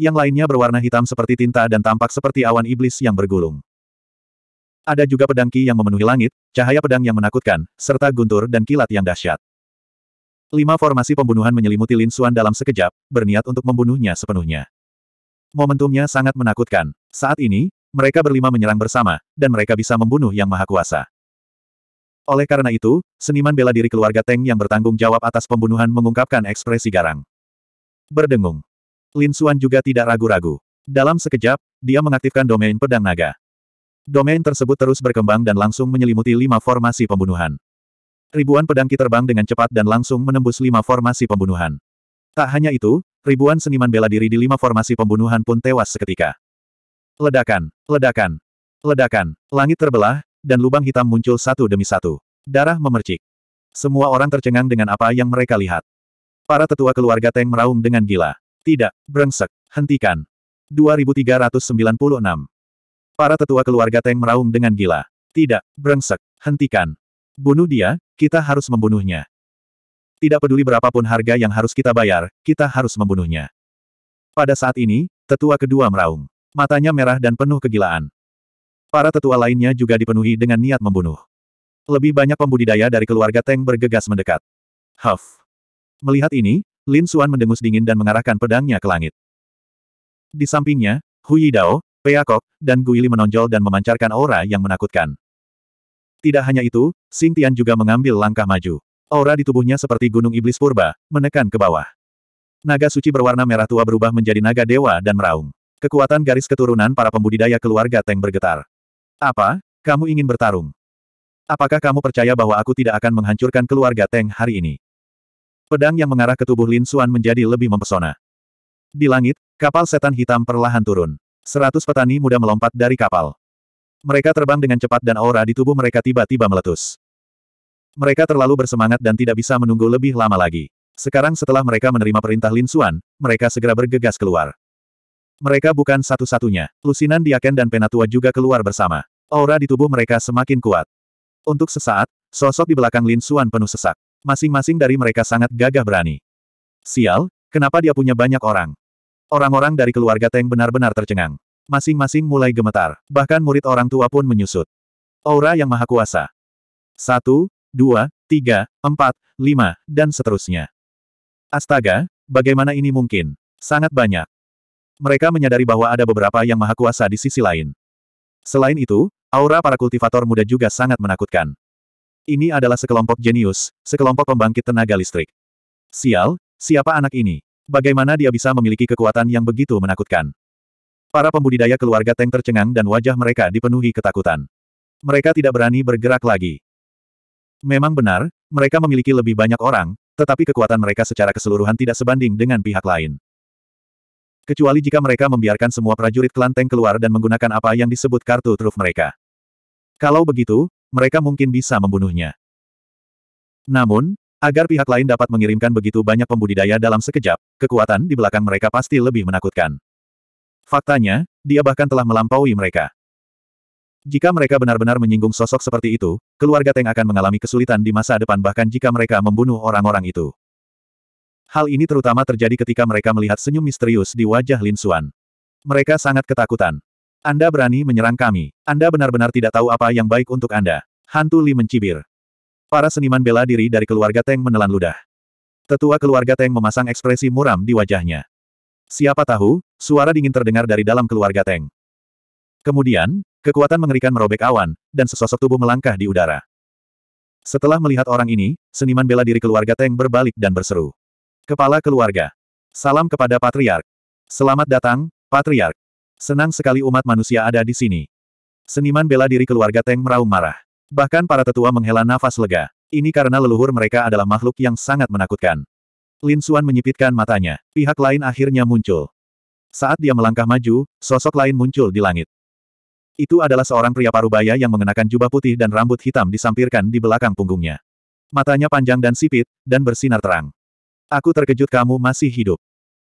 S1: Yang lainnya berwarna hitam seperti tinta dan tampak seperti awan iblis yang bergulung. Ada juga pedang Ki yang memenuhi langit, cahaya pedang yang menakutkan, serta guntur dan kilat yang dahsyat. Lima formasi pembunuhan menyelimuti Lin Xuan dalam sekejap, berniat untuk membunuhnya sepenuhnya. Momentumnya sangat menakutkan. Saat ini, mereka berlima menyerang bersama, dan mereka bisa membunuh Yang Maha Kuasa. Oleh karena itu, seniman bela diri keluarga Teng yang bertanggung jawab atas pembunuhan mengungkapkan ekspresi garang. Berdengung. Lin Xuan juga tidak ragu-ragu. Dalam sekejap, dia mengaktifkan domain pedang naga. Domain tersebut terus berkembang dan langsung menyelimuti lima formasi pembunuhan. Ribuan pedang terbang dengan cepat dan langsung menembus lima formasi pembunuhan. Tak hanya itu, Ribuan seniman bela diri di lima formasi pembunuhan pun tewas seketika. Ledakan, ledakan, ledakan, langit terbelah, dan lubang hitam muncul satu demi satu. Darah memercik. Semua orang tercengang dengan apa yang mereka lihat. Para tetua keluarga Teng meraung dengan gila. Tidak, brengsek, hentikan. 2396. Para tetua keluarga Teng meraung dengan gila. Tidak, brengsek, hentikan. Bunuh dia, kita harus membunuhnya. Tidak peduli berapapun harga yang harus kita bayar, kita harus membunuhnya. Pada saat ini, tetua kedua meraung. Matanya merah dan penuh kegilaan. Para tetua lainnya juga dipenuhi dengan niat membunuh. Lebih banyak pembudidaya dari keluarga Teng bergegas mendekat. Huff. Melihat ini, Lin Xuan mendengus dingin dan mengarahkan pedangnya ke langit. Di sampingnya, Hui Dao, Peakok, dan Guili menonjol dan memancarkan aura yang menakutkan. Tidak hanya itu, Xing Tian juga mengambil langkah maju. Aura di tubuhnya seperti gunung iblis purba, menekan ke bawah. Naga suci berwarna merah tua berubah menjadi naga dewa dan meraung. Kekuatan garis keturunan para pembudidaya keluarga Teng bergetar. Apa? Kamu ingin bertarung? Apakah kamu percaya bahwa aku tidak akan menghancurkan keluarga Teng hari ini? Pedang yang mengarah ke tubuh Lin Suan menjadi lebih mempesona. Di langit, kapal setan hitam perlahan turun. Seratus petani muda melompat dari kapal. Mereka terbang dengan cepat dan aura di tubuh mereka tiba-tiba meletus. Mereka terlalu bersemangat dan tidak bisa menunggu lebih lama lagi. Sekarang setelah mereka menerima perintah Lin Xuan, mereka segera bergegas keluar. Mereka bukan satu-satunya. Lusinan Diaken dan Penatua juga keluar bersama. Aura di tubuh mereka semakin kuat. Untuk sesaat, sosok di belakang Lin Xuan penuh sesak. Masing-masing dari mereka sangat gagah berani. Sial, kenapa dia punya banyak orang? Orang-orang dari keluarga Teng benar-benar tercengang. Masing-masing mulai gemetar, bahkan murid orang tua pun menyusut. Aura yang maha kuasa. Satu, 2, 3, 4, 5, dan seterusnya. Astaga, bagaimana ini mungkin? Sangat banyak. Mereka menyadari bahwa ada beberapa yang maha kuasa di sisi lain. Selain itu, aura para kultivator muda juga sangat menakutkan. Ini adalah sekelompok jenius, sekelompok pembangkit tenaga listrik. Sial, siapa anak ini? Bagaimana dia bisa memiliki kekuatan yang begitu menakutkan? Para pembudidaya keluarga Teng tercengang dan wajah mereka dipenuhi ketakutan. Mereka tidak berani bergerak lagi. Memang benar, mereka memiliki lebih banyak orang, tetapi kekuatan mereka secara keseluruhan tidak sebanding dengan pihak lain. Kecuali jika mereka membiarkan semua prajurit kelanteng keluar dan menggunakan apa yang disebut kartu truf mereka. Kalau begitu, mereka mungkin bisa membunuhnya. Namun, agar pihak lain dapat mengirimkan begitu banyak pembudidaya dalam sekejap, kekuatan di belakang mereka pasti lebih menakutkan. Faktanya, dia bahkan telah melampaui mereka. Jika mereka benar-benar menyinggung sosok seperti itu, keluarga Teng akan mengalami kesulitan di masa depan bahkan jika mereka membunuh orang-orang itu. Hal ini terutama terjadi ketika mereka melihat senyum misterius di wajah Lin Xuan. Mereka sangat ketakutan. Anda berani menyerang kami. Anda benar-benar tidak tahu apa yang baik untuk Anda. Hantu Li mencibir. Para seniman bela diri dari keluarga Teng menelan ludah. Tetua keluarga Teng memasang ekspresi muram di wajahnya. Siapa tahu, suara dingin terdengar dari dalam keluarga Teng. Kemudian, Kekuatan mengerikan merobek awan, dan sesosok tubuh melangkah di udara. Setelah melihat orang ini, seniman bela diri keluarga Teng berbalik dan berseru. Kepala keluarga. Salam kepada Patriark. Selamat datang, Patriark. Senang sekali umat manusia ada di sini. Seniman bela diri keluarga Teng meraung marah. Bahkan para tetua menghela nafas lega. Ini karena leluhur mereka adalah makhluk yang sangat menakutkan. Lin Xuan menyipitkan matanya. Pihak lain akhirnya muncul. Saat dia melangkah maju, sosok lain muncul di langit. Itu adalah seorang pria parubaya yang mengenakan jubah putih dan rambut hitam disampirkan di belakang punggungnya. Matanya panjang dan sipit, dan bersinar terang. Aku terkejut kamu masih hidup.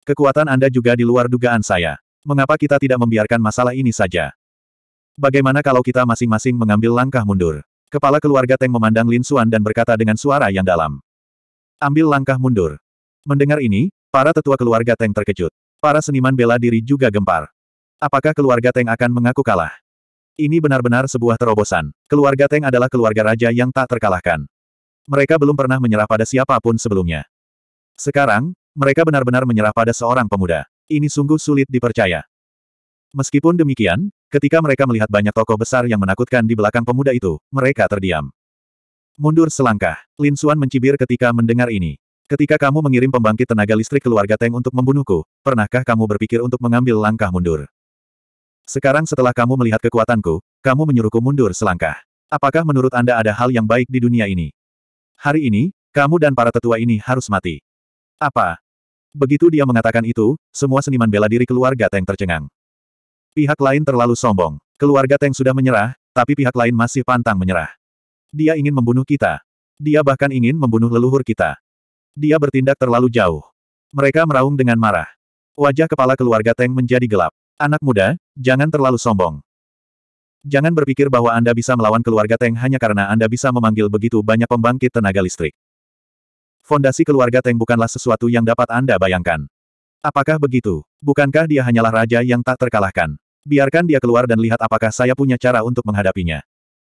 S1: Kekuatan Anda juga di luar dugaan saya. Mengapa kita tidak membiarkan masalah ini saja? Bagaimana kalau kita masing-masing mengambil langkah mundur? Kepala keluarga Teng memandang Lin Xuan dan berkata dengan suara yang dalam. Ambil langkah mundur. Mendengar ini, para tetua keluarga Teng terkejut. Para seniman bela diri juga gempar. Apakah keluarga Teng akan mengaku kalah? Ini benar-benar sebuah terobosan. Keluarga Teng adalah keluarga raja yang tak terkalahkan. Mereka belum pernah menyerah pada siapapun sebelumnya. Sekarang, mereka benar-benar menyerah pada seorang pemuda. Ini sungguh sulit dipercaya. Meskipun demikian, ketika mereka melihat banyak tokoh besar yang menakutkan di belakang pemuda itu, mereka terdiam. Mundur selangkah, Lin Xuan mencibir ketika mendengar ini. Ketika kamu mengirim pembangkit tenaga listrik keluarga Teng untuk membunuhku, pernahkah kamu berpikir untuk mengambil langkah mundur? Sekarang setelah kamu melihat kekuatanku, kamu menyuruhku mundur selangkah. Apakah menurut Anda ada hal yang baik di dunia ini? Hari ini, kamu dan para tetua ini harus mati. Apa? Begitu dia mengatakan itu, semua seniman bela diri keluarga Teng tercengang. Pihak lain terlalu sombong. Keluarga Teng sudah menyerah, tapi pihak lain masih pantang menyerah. Dia ingin membunuh kita. Dia bahkan ingin membunuh leluhur kita. Dia bertindak terlalu jauh. Mereka meraung dengan marah. Wajah kepala keluarga Teng menjadi gelap. Anak muda, jangan terlalu sombong. Jangan berpikir bahwa Anda bisa melawan keluarga Teng hanya karena Anda bisa memanggil begitu banyak pembangkit tenaga listrik. Fondasi keluarga Teng bukanlah sesuatu yang dapat Anda bayangkan. Apakah begitu? Bukankah dia hanyalah raja yang tak terkalahkan? Biarkan dia keluar dan lihat apakah saya punya cara untuk menghadapinya.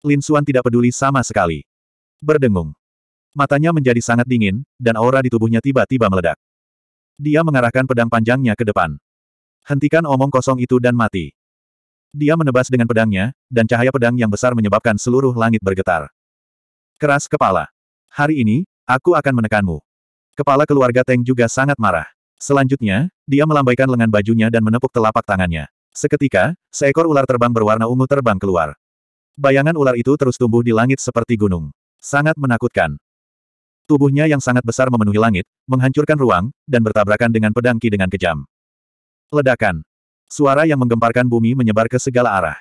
S1: Lin Xuan tidak peduli sama sekali. Berdengung. Matanya menjadi sangat dingin, dan aura di tubuhnya tiba-tiba meledak. Dia mengarahkan pedang panjangnya ke depan. Hentikan omong kosong itu dan mati. Dia menebas dengan pedangnya, dan cahaya pedang yang besar menyebabkan seluruh langit bergetar. Keras kepala. Hari ini, aku akan menekanmu. Kepala keluarga Teng juga sangat marah. Selanjutnya, dia melambaikan lengan bajunya dan menepuk telapak tangannya. Seketika, seekor ular terbang berwarna ungu terbang keluar. Bayangan ular itu terus tumbuh di langit seperti gunung. Sangat menakutkan. Tubuhnya yang sangat besar memenuhi langit, menghancurkan ruang, dan bertabrakan dengan pedang Ki dengan kejam. Ledakan. Suara yang menggemparkan bumi menyebar ke segala arah.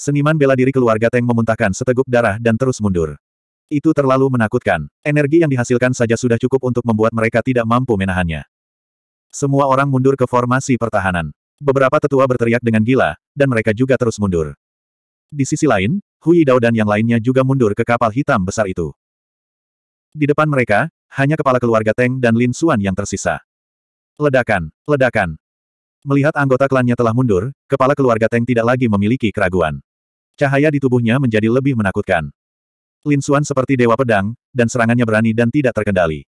S1: Seniman bela diri keluarga Teng memuntahkan seteguk darah dan terus mundur. Itu terlalu menakutkan. Energi yang dihasilkan saja sudah cukup untuk membuat mereka tidak mampu menahannya. Semua orang mundur ke formasi pertahanan. Beberapa tetua berteriak dengan gila, dan mereka juga terus mundur. Di sisi lain, Hui Dao dan yang lainnya juga mundur ke kapal hitam besar itu. Di depan mereka, hanya kepala keluarga Teng dan Lin Xuan yang tersisa. Ledakan, ledakan, Melihat anggota klannya telah mundur, kepala keluarga Teng tidak lagi memiliki keraguan. Cahaya di tubuhnya menjadi lebih menakutkan. Lin Xuan seperti dewa pedang, dan serangannya berani dan tidak terkendali.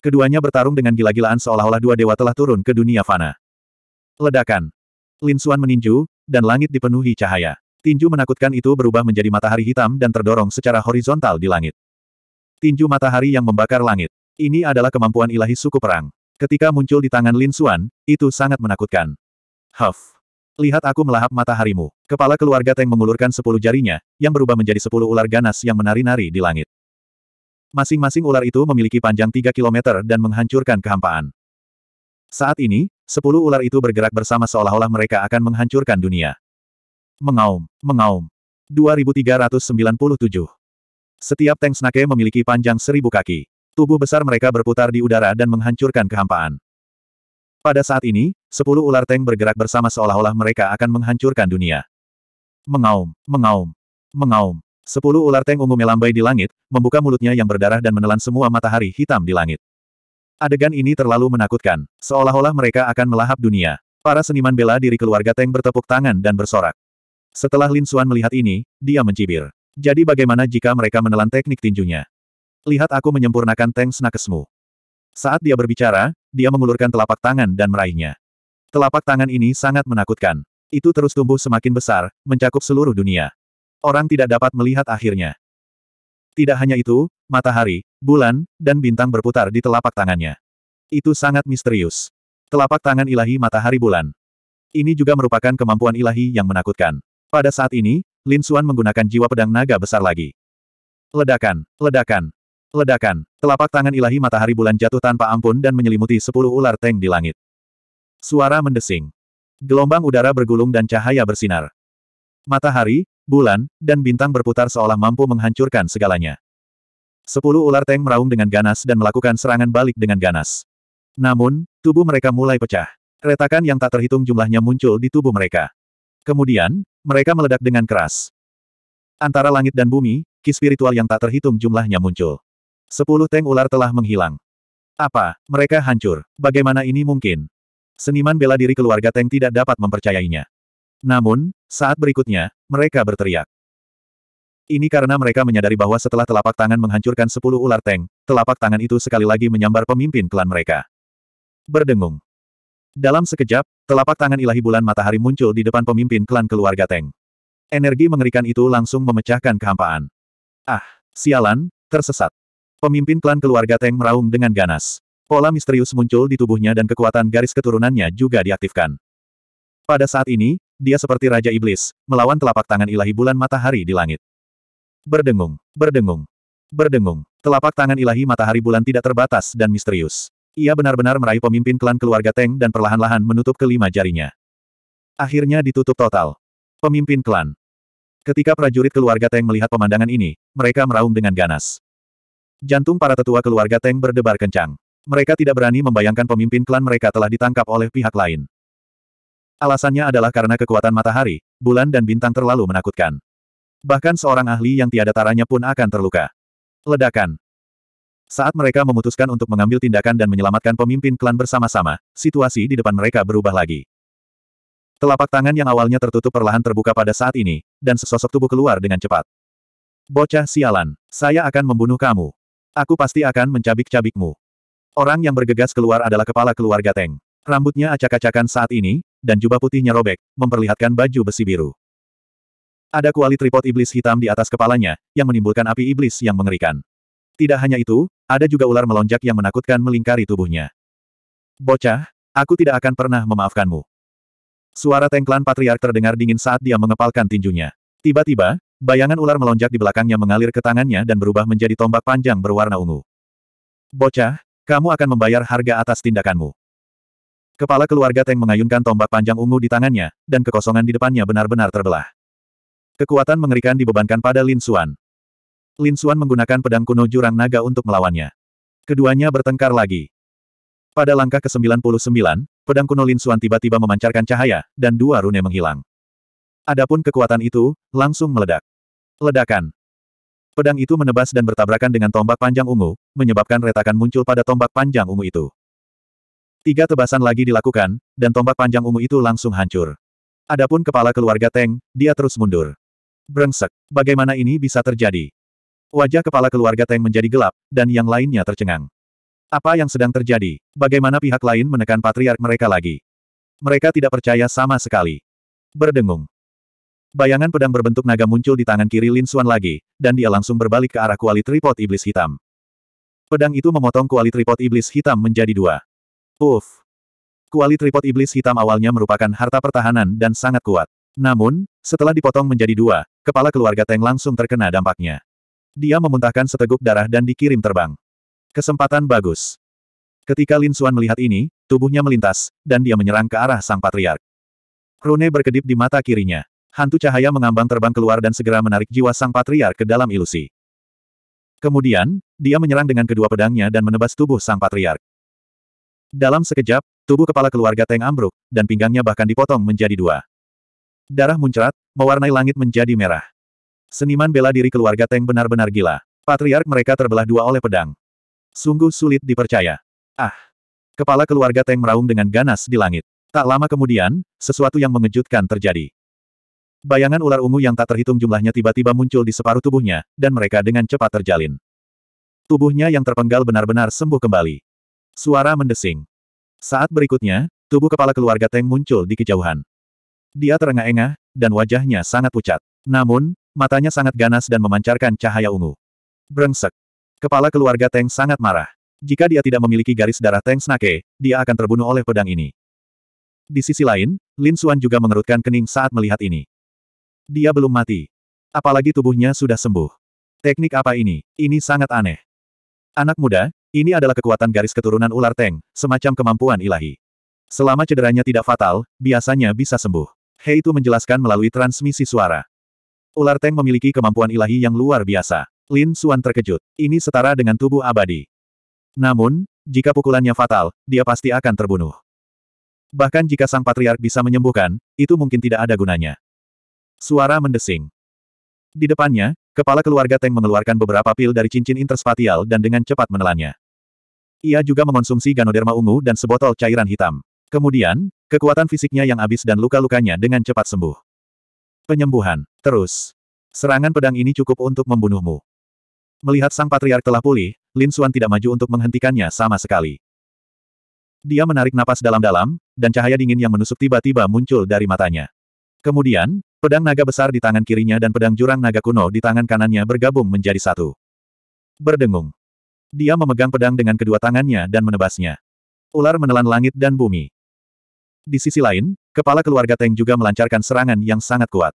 S1: Keduanya bertarung dengan gila-gilaan seolah-olah dua dewa telah turun ke dunia fana. Ledakan. Lin Xuan meninju, dan langit dipenuhi cahaya. Tinju menakutkan itu berubah menjadi matahari hitam dan terdorong secara horizontal di langit. Tinju matahari yang membakar langit. Ini adalah kemampuan ilahi suku perang. Ketika muncul di tangan Lin Xuan, itu sangat menakutkan. Huff. Lihat aku melahap mataharimu. Kepala keluarga Teng mengulurkan sepuluh jarinya, yang berubah menjadi sepuluh ular ganas yang menari-nari di langit. Masing-masing ular itu memiliki panjang tiga kilometer dan menghancurkan kehampaan. Saat ini, sepuluh ular itu bergerak bersama seolah-olah mereka akan menghancurkan dunia. Mengaum, mengaum. 2397. Setiap teng snake memiliki panjang seribu kaki. Tubuh besar mereka berputar di udara dan menghancurkan kehampaan. Pada saat ini, sepuluh ular tank bergerak bersama seolah-olah mereka akan menghancurkan dunia. Mengaum, mengaum, mengaum. Sepuluh ular tank ungu melambai di langit, membuka mulutnya yang berdarah dan menelan semua matahari hitam di langit. Adegan ini terlalu menakutkan, seolah-olah mereka akan melahap dunia. Para seniman bela diri keluarga tank bertepuk tangan dan bersorak. Setelah Lin Suan melihat ini, dia mencibir. Jadi bagaimana jika mereka menelan teknik tinjunya? Lihat aku menyempurnakan tank snakesmu. Saat dia berbicara, dia mengulurkan telapak tangan dan meraihnya. Telapak tangan ini sangat menakutkan. Itu terus tumbuh semakin besar, mencakup seluruh dunia. Orang tidak dapat melihat akhirnya. Tidak hanya itu, matahari, bulan, dan bintang berputar di telapak tangannya. Itu sangat misterius. Telapak tangan ilahi matahari bulan. Ini juga merupakan kemampuan ilahi yang menakutkan. Pada saat ini, Lin Xuan menggunakan jiwa pedang naga besar lagi. Ledakan, ledakan, Ledakan. Telapak tangan ilahi matahari bulan jatuh tanpa ampun dan menyelimuti sepuluh ular teng di langit. Suara mendesing. Gelombang udara bergulung dan cahaya bersinar. Matahari, bulan, dan bintang berputar seolah mampu menghancurkan segalanya. Sepuluh ular teng meraung dengan ganas dan melakukan serangan balik dengan ganas. Namun, tubuh mereka mulai pecah. Retakan yang tak terhitung jumlahnya muncul di tubuh mereka. Kemudian, mereka meledak dengan keras. Antara langit dan bumi, ki spiritual yang tak terhitung jumlahnya muncul. Sepuluh tank ular telah menghilang. Apa? Mereka hancur. Bagaimana ini mungkin? Seniman bela diri keluarga tank tidak dapat mempercayainya. Namun, saat berikutnya, mereka berteriak. Ini karena mereka menyadari bahwa setelah telapak tangan menghancurkan sepuluh ular tank, telapak tangan itu sekali lagi menyambar pemimpin klan mereka. Berdengung. Dalam sekejap, telapak tangan ilahi bulan matahari muncul di depan pemimpin klan keluarga tank. Energi mengerikan itu langsung memecahkan kehampaan. Ah, sialan, tersesat. Pemimpin klan keluarga Teng meraung dengan ganas. Pola misterius muncul di tubuhnya dan kekuatan garis keturunannya juga diaktifkan. Pada saat ini, dia seperti Raja Iblis, melawan telapak tangan ilahi bulan matahari di langit. Berdengung, berdengung, berdengung. Telapak tangan ilahi matahari bulan tidak terbatas dan misterius. Ia benar-benar meraih pemimpin klan keluarga Teng dan perlahan-lahan menutup kelima jarinya. Akhirnya ditutup total. Pemimpin klan. Ketika prajurit keluarga Teng melihat pemandangan ini, mereka meraung dengan ganas. Jantung para tetua keluarga Teng berdebar kencang. Mereka tidak berani membayangkan pemimpin klan mereka telah ditangkap oleh pihak lain. Alasannya adalah karena kekuatan matahari, bulan dan bintang terlalu menakutkan. Bahkan seorang ahli yang tiada taranya pun akan terluka. Ledakan. Saat mereka memutuskan untuk mengambil tindakan dan menyelamatkan pemimpin klan bersama-sama, situasi di depan mereka berubah lagi. Telapak tangan yang awalnya tertutup perlahan terbuka pada saat ini, dan sesosok tubuh keluar dengan cepat. Bocah sialan, saya akan membunuh kamu. Aku pasti akan mencabik-cabikmu. Orang yang bergegas keluar adalah kepala keluarga Teng. Rambutnya acak-acakan saat ini, dan jubah putihnya robek, memperlihatkan baju besi biru. Ada kuali tripod iblis hitam di atas kepalanya, yang menimbulkan api iblis yang mengerikan. Tidak hanya itu, ada juga ular melonjak yang menakutkan melingkari tubuhnya. Bocah, aku tidak akan pernah memaafkanmu. Suara tengklan patriark terdengar dingin saat dia mengepalkan tinjunya. Tiba-tiba, Bayangan ular melonjak di belakangnya mengalir ke tangannya dan berubah menjadi tombak panjang berwarna ungu. Bocah, kamu akan membayar harga atas tindakanmu. Kepala keluarga Teng mengayunkan tombak panjang ungu di tangannya, dan kekosongan di depannya benar-benar terbelah. Kekuatan mengerikan dibebankan pada Lin Xuan. Lin Xuan menggunakan pedang kuno jurang naga untuk melawannya. Keduanya bertengkar lagi. Pada langkah ke-99, pedang kuno Lin Xuan tiba-tiba memancarkan cahaya, dan dua rune menghilang. Adapun kekuatan itu, langsung meledak. Ledakan. Pedang itu menebas dan bertabrakan dengan tombak panjang ungu, menyebabkan retakan muncul pada tombak panjang ungu itu. Tiga tebasan lagi dilakukan, dan tombak panjang ungu itu langsung hancur. Adapun kepala keluarga Teng, dia terus mundur. Brengsek, bagaimana ini bisa terjadi? Wajah kepala keluarga Teng menjadi gelap, dan yang lainnya tercengang. Apa yang sedang terjadi? Bagaimana pihak lain menekan patriark mereka lagi? Mereka tidak percaya sama sekali. Berdengung. Bayangan pedang berbentuk naga muncul di tangan kiri Lin Xuan lagi, dan dia langsung berbalik ke arah kuali tripod iblis hitam. Pedang itu memotong kuali tripod iblis hitam menjadi dua. Uff! Kuali tripod iblis hitam awalnya merupakan harta pertahanan dan sangat kuat. Namun, setelah dipotong menjadi dua, kepala keluarga Teng langsung terkena dampaknya. Dia memuntahkan seteguk darah dan dikirim terbang. Kesempatan bagus. Ketika Lin Xuan melihat ini, tubuhnya melintas, dan dia menyerang ke arah sang patriark. Rune berkedip di mata kirinya. Hantu cahaya mengambang terbang keluar dan segera menarik jiwa sang patriark ke dalam ilusi. Kemudian, dia menyerang dengan kedua pedangnya dan menebas tubuh sang patriark. Dalam sekejap, tubuh kepala keluarga Teng ambruk, dan pinggangnya bahkan dipotong menjadi dua. Darah muncrat, mewarnai langit menjadi merah. Seniman bela diri keluarga Teng benar-benar gila. Patriark mereka terbelah dua oleh pedang. Sungguh sulit dipercaya. Ah! Kepala keluarga Teng meraung dengan ganas di langit. Tak lama kemudian, sesuatu yang mengejutkan terjadi. Bayangan ular ungu yang tak terhitung jumlahnya tiba-tiba muncul di separuh tubuhnya, dan mereka dengan cepat terjalin. Tubuhnya yang terpenggal benar-benar sembuh kembali. Suara mendesing. Saat berikutnya, tubuh kepala keluarga Teng muncul di kejauhan. Dia terengah-engah, dan wajahnya sangat pucat. Namun, matanya sangat ganas dan memancarkan cahaya ungu. Brengsek. Kepala keluarga Teng sangat marah. Jika dia tidak memiliki garis darah Teng Snake, dia akan terbunuh oleh pedang ini. Di sisi lain, Lin Xuan juga mengerutkan kening saat melihat ini dia belum mati. Apalagi tubuhnya sudah sembuh. Teknik apa ini? Ini sangat aneh. Anak muda, ini adalah kekuatan garis keturunan ular Teng, semacam kemampuan ilahi. Selama cederanya tidak fatal, biasanya bisa sembuh. Hei itu menjelaskan melalui transmisi suara. Ular Teng memiliki kemampuan ilahi yang luar biasa. Lin Suan terkejut. Ini setara dengan tubuh abadi. Namun, jika pukulannya fatal, dia pasti akan terbunuh. Bahkan jika sang patriark bisa menyembuhkan, itu mungkin tidak ada gunanya. Suara mendesing. Di depannya, kepala keluarga Teng mengeluarkan beberapa pil dari cincin interspatial dan dengan cepat menelannya. Ia juga mengonsumsi ganoderma ungu dan sebotol cairan hitam. Kemudian, kekuatan fisiknya yang habis dan luka-lukanya dengan cepat sembuh. Penyembuhan. Terus. Serangan pedang ini cukup untuk membunuhmu. Melihat sang patriark telah pulih, Lin Suan tidak maju untuk menghentikannya sama sekali. Dia menarik napas dalam-dalam, dan cahaya dingin yang menusuk tiba-tiba muncul dari matanya. Kemudian, Pedang naga besar di tangan kirinya dan pedang jurang naga kuno di tangan kanannya bergabung menjadi satu. Berdengung. Dia memegang pedang dengan kedua tangannya dan menebasnya. Ular menelan langit dan bumi. Di sisi lain, kepala keluarga Teng juga melancarkan serangan yang sangat kuat.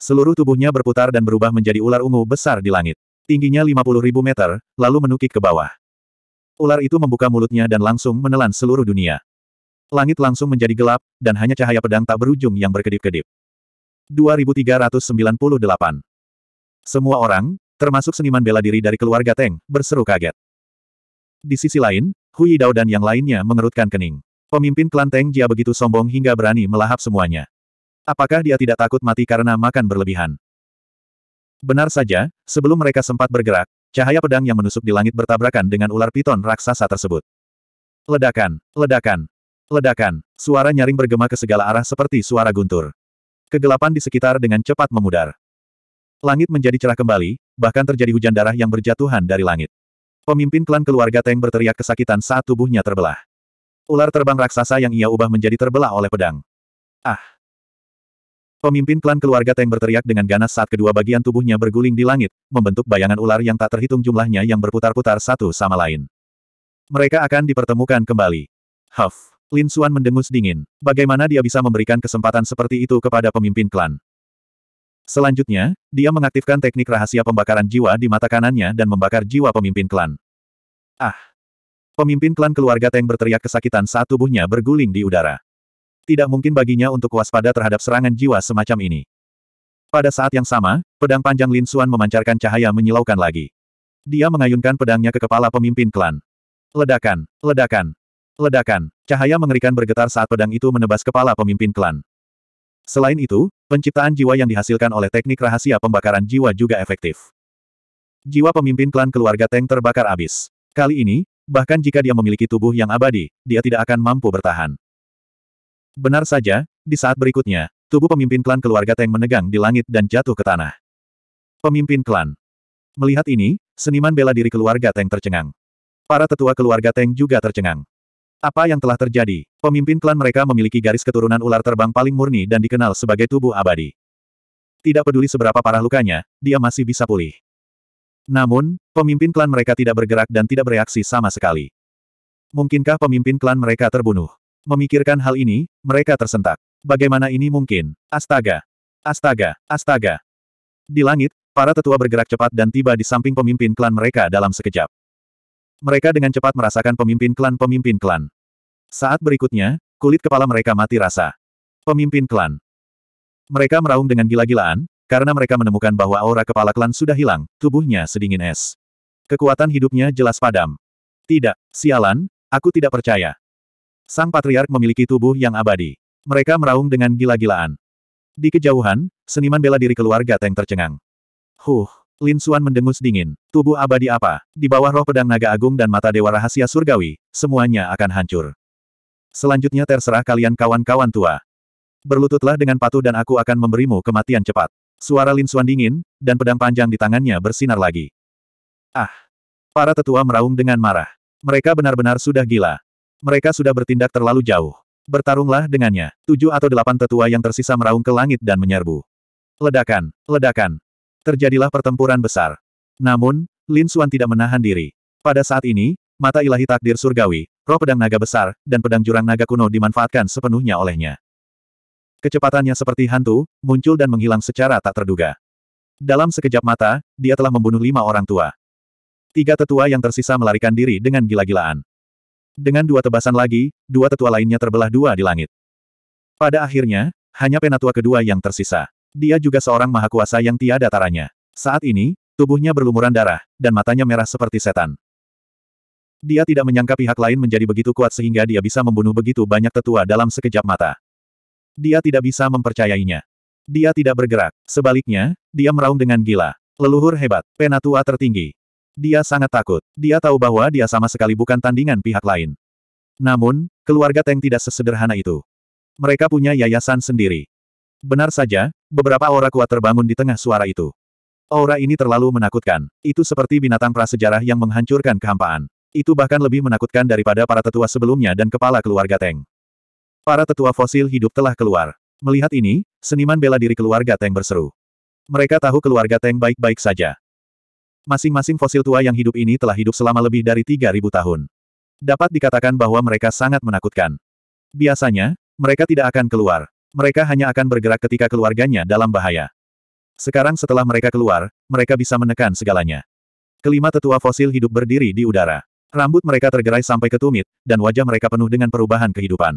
S1: Seluruh tubuhnya berputar dan berubah menjadi ular ungu besar di langit. Tingginya 50.000 meter, lalu menukik ke bawah. Ular itu membuka mulutnya dan langsung menelan seluruh dunia. Langit langsung menjadi gelap, dan hanya cahaya pedang tak berujung yang berkedip-kedip. 2398. Semua orang, termasuk seniman bela diri dari keluarga Teng, berseru kaget. Di sisi lain, Hui Dao dan yang lainnya mengerutkan kening. Pemimpin klan Teng Jia begitu sombong hingga berani melahap semuanya. Apakah dia tidak takut mati karena makan berlebihan? Benar saja, sebelum mereka sempat bergerak, cahaya pedang yang menusuk di langit bertabrakan dengan ular piton raksasa tersebut. Ledakan, ledakan, ledakan, suara nyaring bergema ke segala arah seperti suara guntur. Kegelapan di sekitar dengan cepat memudar. Langit menjadi cerah kembali, bahkan terjadi hujan darah yang berjatuhan dari langit. Pemimpin klan keluarga Teng berteriak kesakitan saat tubuhnya terbelah. Ular terbang raksasa yang ia ubah menjadi terbelah oleh pedang. Ah! Pemimpin klan keluarga Teng berteriak dengan ganas saat kedua bagian tubuhnya berguling di langit, membentuk bayangan ular yang tak terhitung jumlahnya yang berputar-putar satu sama lain. Mereka akan dipertemukan kembali. Huff! Lin Suan mendengus dingin. Bagaimana dia bisa memberikan kesempatan seperti itu kepada pemimpin klan? Selanjutnya, dia mengaktifkan teknik rahasia pembakaran jiwa di mata kanannya dan membakar jiwa pemimpin klan. Ah! Pemimpin klan keluarga Teng berteriak kesakitan saat tubuhnya berguling di udara. Tidak mungkin baginya untuk waspada terhadap serangan jiwa semacam ini. Pada saat yang sama, pedang panjang Lin Suan memancarkan cahaya menyilaukan lagi. Dia mengayunkan pedangnya ke kepala pemimpin klan. Ledakan, ledakan, Ledakan. Cahaya mengerikan bergetar saat pedang itu menebas kepala pemimpin klan. Selain itu, penciptaan jiwa yang dihasilkan oleh teknik rahasia pembakaran jiwa juga efektif. Jiwa pemimpin klan keluarga Teng terbakar abis. Kali ini, bahkan jika dia memiliki tubuh yang abadi, dia tidak akan mampu bertahan. Benar saja, di saat berikutnya, tubuh pemimpin klan keluarga Teng menegang di langit dan jatuh ke tanah. Pemimpin klan. Melihat ini, seniman bela diri keluarga Teng tercengang. Para tetua keluarga Teng juga tercengang. Apa yang telah terjadi? Pemimpin klan mereka memiliki garis keturunan ular terbang paling murni dan dikenal sebagai tubuh abadi. Tidak peduli seberapa parah lukanya, dia masih bisa pulih. Namun, pemimpin klan mereka tidak bergerak dan tidak bereaksi sama sekali. Mungkinkah pemimpin klan mereka terbunuh? Memikirkan hal ini, mereka tersentak. Bagaimana ini mungkin? Astaga! Astaga! Astaga! Di langit, para tetua bergerak cepat dan tiba di samping pemimpin klan mereka dalam sekejap. Mereka dengan cepat merasakan pemimpin klan-pemimpin klan. Saat berikutnya, kulit kepala mereka mati rasa. Pemimpin klan. Mereka meraung dengan gila-gilaan, karena mereka menemukan bahwa aura kepala klan sudah hilang, tubuhnya sedingin es. Kekuatan hidupnya jelas padam. Tidak, sialan, aku tidak percaya. Sang patriark memiliki tubuh yang abadi. Mereka meraung dengan gila-gilaan. Di kejauhan, seniman bela diri keluarga Teng tercengang. Huh, Lin Suan mendengus dingin. Tubuh abadi apa? Di bawah roh pedang naga agung dan mata dewa rahasia surgawi, semuanya akan hancur. Selanjutnya terserah kalian kawan-kawan tua. Berlututlah dengan patuh dan aku akan memberimu kematian cepat. Suara Lin Suan dingin, dan pedang panjang di tangannya bersinar lagi. Ah! Para tetua meraung dengan marah. Mereka benar-benar sudah gila. Mereka sudah bertindak terlalu jauh. Bertarunglah dengannya. Tujuh atau delapan tetua yang tersisa meraung ke langit dan menyerbu. Ledakan, ledakan, Terjadilah pertempuran besar. Namun, Lin Xuan tidak menahan diri. Pada saat ini, mata ilahi takdir surgawi, roh pedang naga besar, dan pedang jurang naga kuno dimanfaatkan sepenuhnya olehnya. Kecepatannya seperti hantu, muncul dan menghilang secara tak terduga. Dalam sekejap mata, dia telah membunuh lima orang tua. Tiga tetua yang tersisa melarikan diri dengan gila-gilaan. Dengan dua tebasan lagi, dua tetua lainnya terbelah dua di langit. Pada akhirnya, hanya penatua kedua yang tersisa. Dia juga seorang maha kuasa yang tiada taranya. Saat ini, tubuhnya berlumuran darah, dan matanya merah seperti setan. Dia tidak menyangka pihak lain menjadi begitu kuat sehingga dia bisa membunuh begitu banyak tetua dalam sekejap mata. Dia tidak bisa mempercayainya. Dia tidak bergerak. Sebaliknya, dia meraung dengan gila. Leluhur hebat, penatua tertinggi. Dia sangat takut. Dia tahu bahwa dia sama sekali bukan tandingan pihak lain. Namun, keluarga Teng tidak sesederhana itu. Mereka punya yayasan sendiri. Benar saja, beberapa aura kuat terbangun di tengah suara itu. Aura ini terlalu menakutkan. Itu seperti binatang prasejarah yang menghancurkan kehampaan. Itu bahkan lebih menakutkan daripada para tetua sebelumnya dan kepala keluarga Teng. Para tetua fosil hidup telah keluar. Melihat ini, seniman bela diri keluarga Teng berseru. Mereka tahu keluarga Teng baik-baik saja. Masing-masing fosil tua yang hidup ini telah hidup selama lebih dari 3.000 tahun. Dapat dikatakan bahwa mereka sangat menakutkan. Biasanya, mereka tidak akan keluar. Mereka hanya akan bergerak ketika keluarganya dalam bahaya. Sekarang setelah mereka keluar, mereka bisa menekan segalanya. Kelima tetua fosil hidup berdiri di udara. Rambut mereka tergerai sampai ke tumit, dan wajah mereka penuh dengan perubahan kehidupan.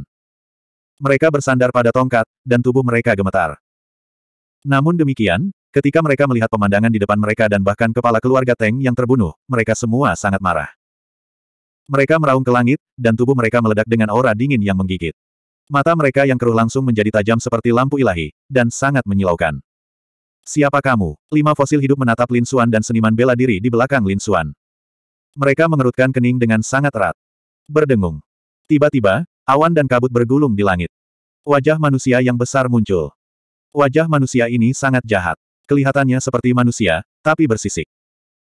S1: Mereka bersandar pada tongkat, dan tubuh mereka gemetar. Namun demikian, ketika mereka melihat pemandangan di depan mereka dan bahkan kepala keluarga Teng yang terbunuh, mereka semua sangat marah. Mereka meraung ke langit, dan tubuh mereka meledak dengan aura dingin yang menggigit. Mata mereka yang keruh langsung menjadi tajam seperti lampu ilahi, dan sangat menyilaukan. Siapa kamu? Lima fosil hidup menatap Lin Xuan dan seniman bela diri di belakang Lin Xuan. Mereka mengerutkan kening dengan sangat erat. Berdengung. Tiba-tiba, awan dan kabut bergulung di langit. Wajah manusia yang besar muncul. Wajah manusia ini sangat jahat. Kelihatannya seperti manusia, tapi bersisik.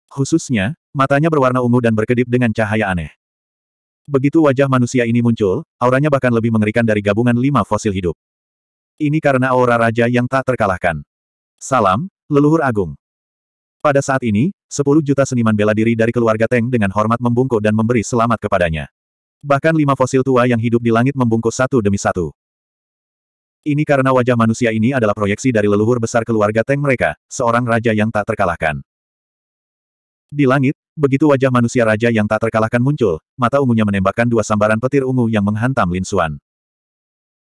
S1: Khususnya, matanya berwarna ungu dan berkedip dengan cahaya aneh. Begitu wajah manusia ini muncul, auranya bahkan lebih mengerikan dari gabungan lima fosil hidup. Ini karena aura raja yang tak terkalahkan. Salam, leluhur agung. Pada saat ini, 10 juta seniman bela diri dari keluarga Teng dengan hormat membungkuk dan memberi selamat kepadanya. Bahkan lima fosil tua yang hidup di langit membungkuk satu demi satu. Ini karena wajah manusia ini adalah proyeksi dari leluhur besar keluarga Teng mereka, seorang raja yang tak terkalahkan. Di langit, begitu wajah manusia raja yang tak terkalahkan muncul, mata ungunya menembakkan dua sambaran petir ungu yang menghantam Lin Xuan.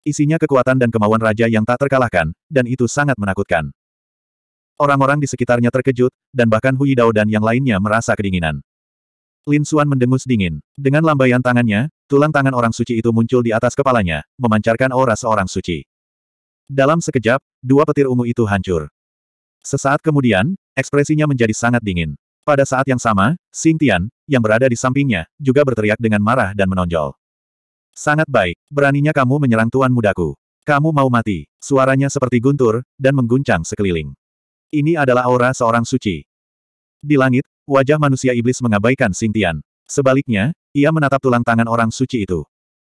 S1: Isinya kekuatan dan kemauan raja yang tak terkalahkan, dan itu sangat menakutkan. Orang-orang di sekitarnya terkejut, dan bahkan Hui Dao dan yang lainnya merasa kedinginan. Lin Xuan mendengus dingin. Dengan lambaian tangannya, tulang tangan orang suci itu muncul di atas kepalanya, memancarkan aura seorang suci. Dalam sekejap, dua petir ungu itu hancur. Sesaat kemudian, ekspresinya menjadi sangat dingin. Pada saat yang sama, Xing Tian, yang berada di sampingnya, juga berteriak dengan marah dan menonjol. Sangat baik, beraninya kamu menyerang tuan mudaku. Kamu mau mati. Suaranya seperti guntur, dan mengguncang sekeliling. Ini adalah aura seorang suci. Di langit, wajah manusia iblis mengabaikan Xing Tian. Sebaliknya, ia menatap tulang tangan orang suci itu.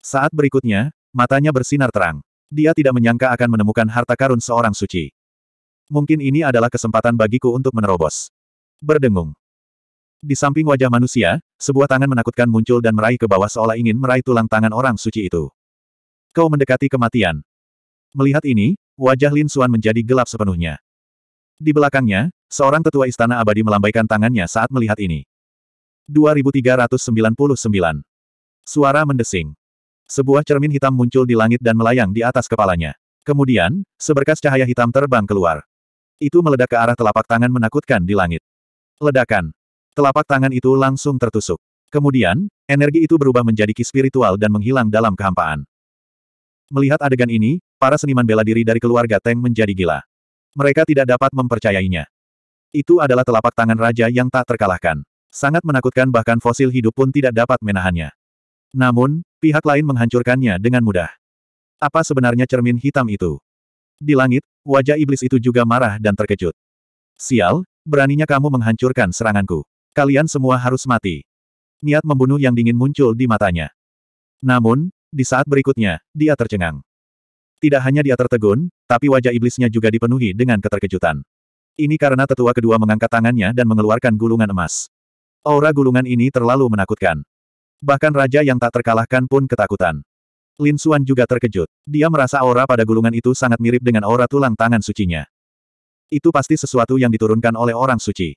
S1: Saat berikutnya, matanya bersinar terang. Dia tidak menyangka akan menemukan harta karun seorang suci. Mungkin ini adalah kesempatan bagiku untuk menerobos berdengung. Di samping wajah manusia, sebuah tangan menakutkan muncul dan meraih ke bawah seolah ingin meraih tulang tangan orang suci itu. Kau mendekati kematian. Melihat ini, wajah Lin Suan menjadi gelap sepenuhnya. Di belakangnya, seorang tetua istana abadi melambaikan tangannya saat melihat ini. 2399. Suara mendesing. Sebuah cermin hitam muncul di langit dan melayang di atas kepalanya. Kemudian, seberkas cahaya hitam terbang keluar. Itu meledak ke arah telapak tangan menakutkan di langit. Ledakan. Telapak tangan itu langsung tertusuk. Kemudian, energi itu berubah menjadi ki spiritual dan menghilang dalam kehampaan. Melihat adegan ini, para seniman bela diri dari keluarga Teng menjadi gila. Mereka tidak dapat mempercayainya. Itu adalah telapak tangan raja yang tak terkalahkan. Sangat menakutkan bahkan fosil hidup pun tidak dapat menahannya. Namun, pihak lain menghancurkannya dengan mudah. Apa sebenarnya cermin hitam itu? Di langit, wajah iblis itu juga marah dan terkejut. Sial, Beraninya kamu menghancurkan seranganku. Kalian semua harus mati. Niat membunuh yang dingin muncul di matanya. Namun, di saat berikutnya, dia tercengang. Tidak hanya dia tertegun, tapi wajah iblisnya juga dipenuhi dengan keterkejutan. Ini karena tetua kedua mengangkat tangannya dan mengeluarkan gulungan emas. Aura gulungan ini terlalu menakutkan. Bahkan raja yang tak terkalahkan pun ketakutan. Lin Xuan juga terkejut. Dia merasa aura pada gulungan itu sangat mirip dengan aura tulang tangan sucinya. Itu pasti sesuatu yang diturunkan oleh orang suci.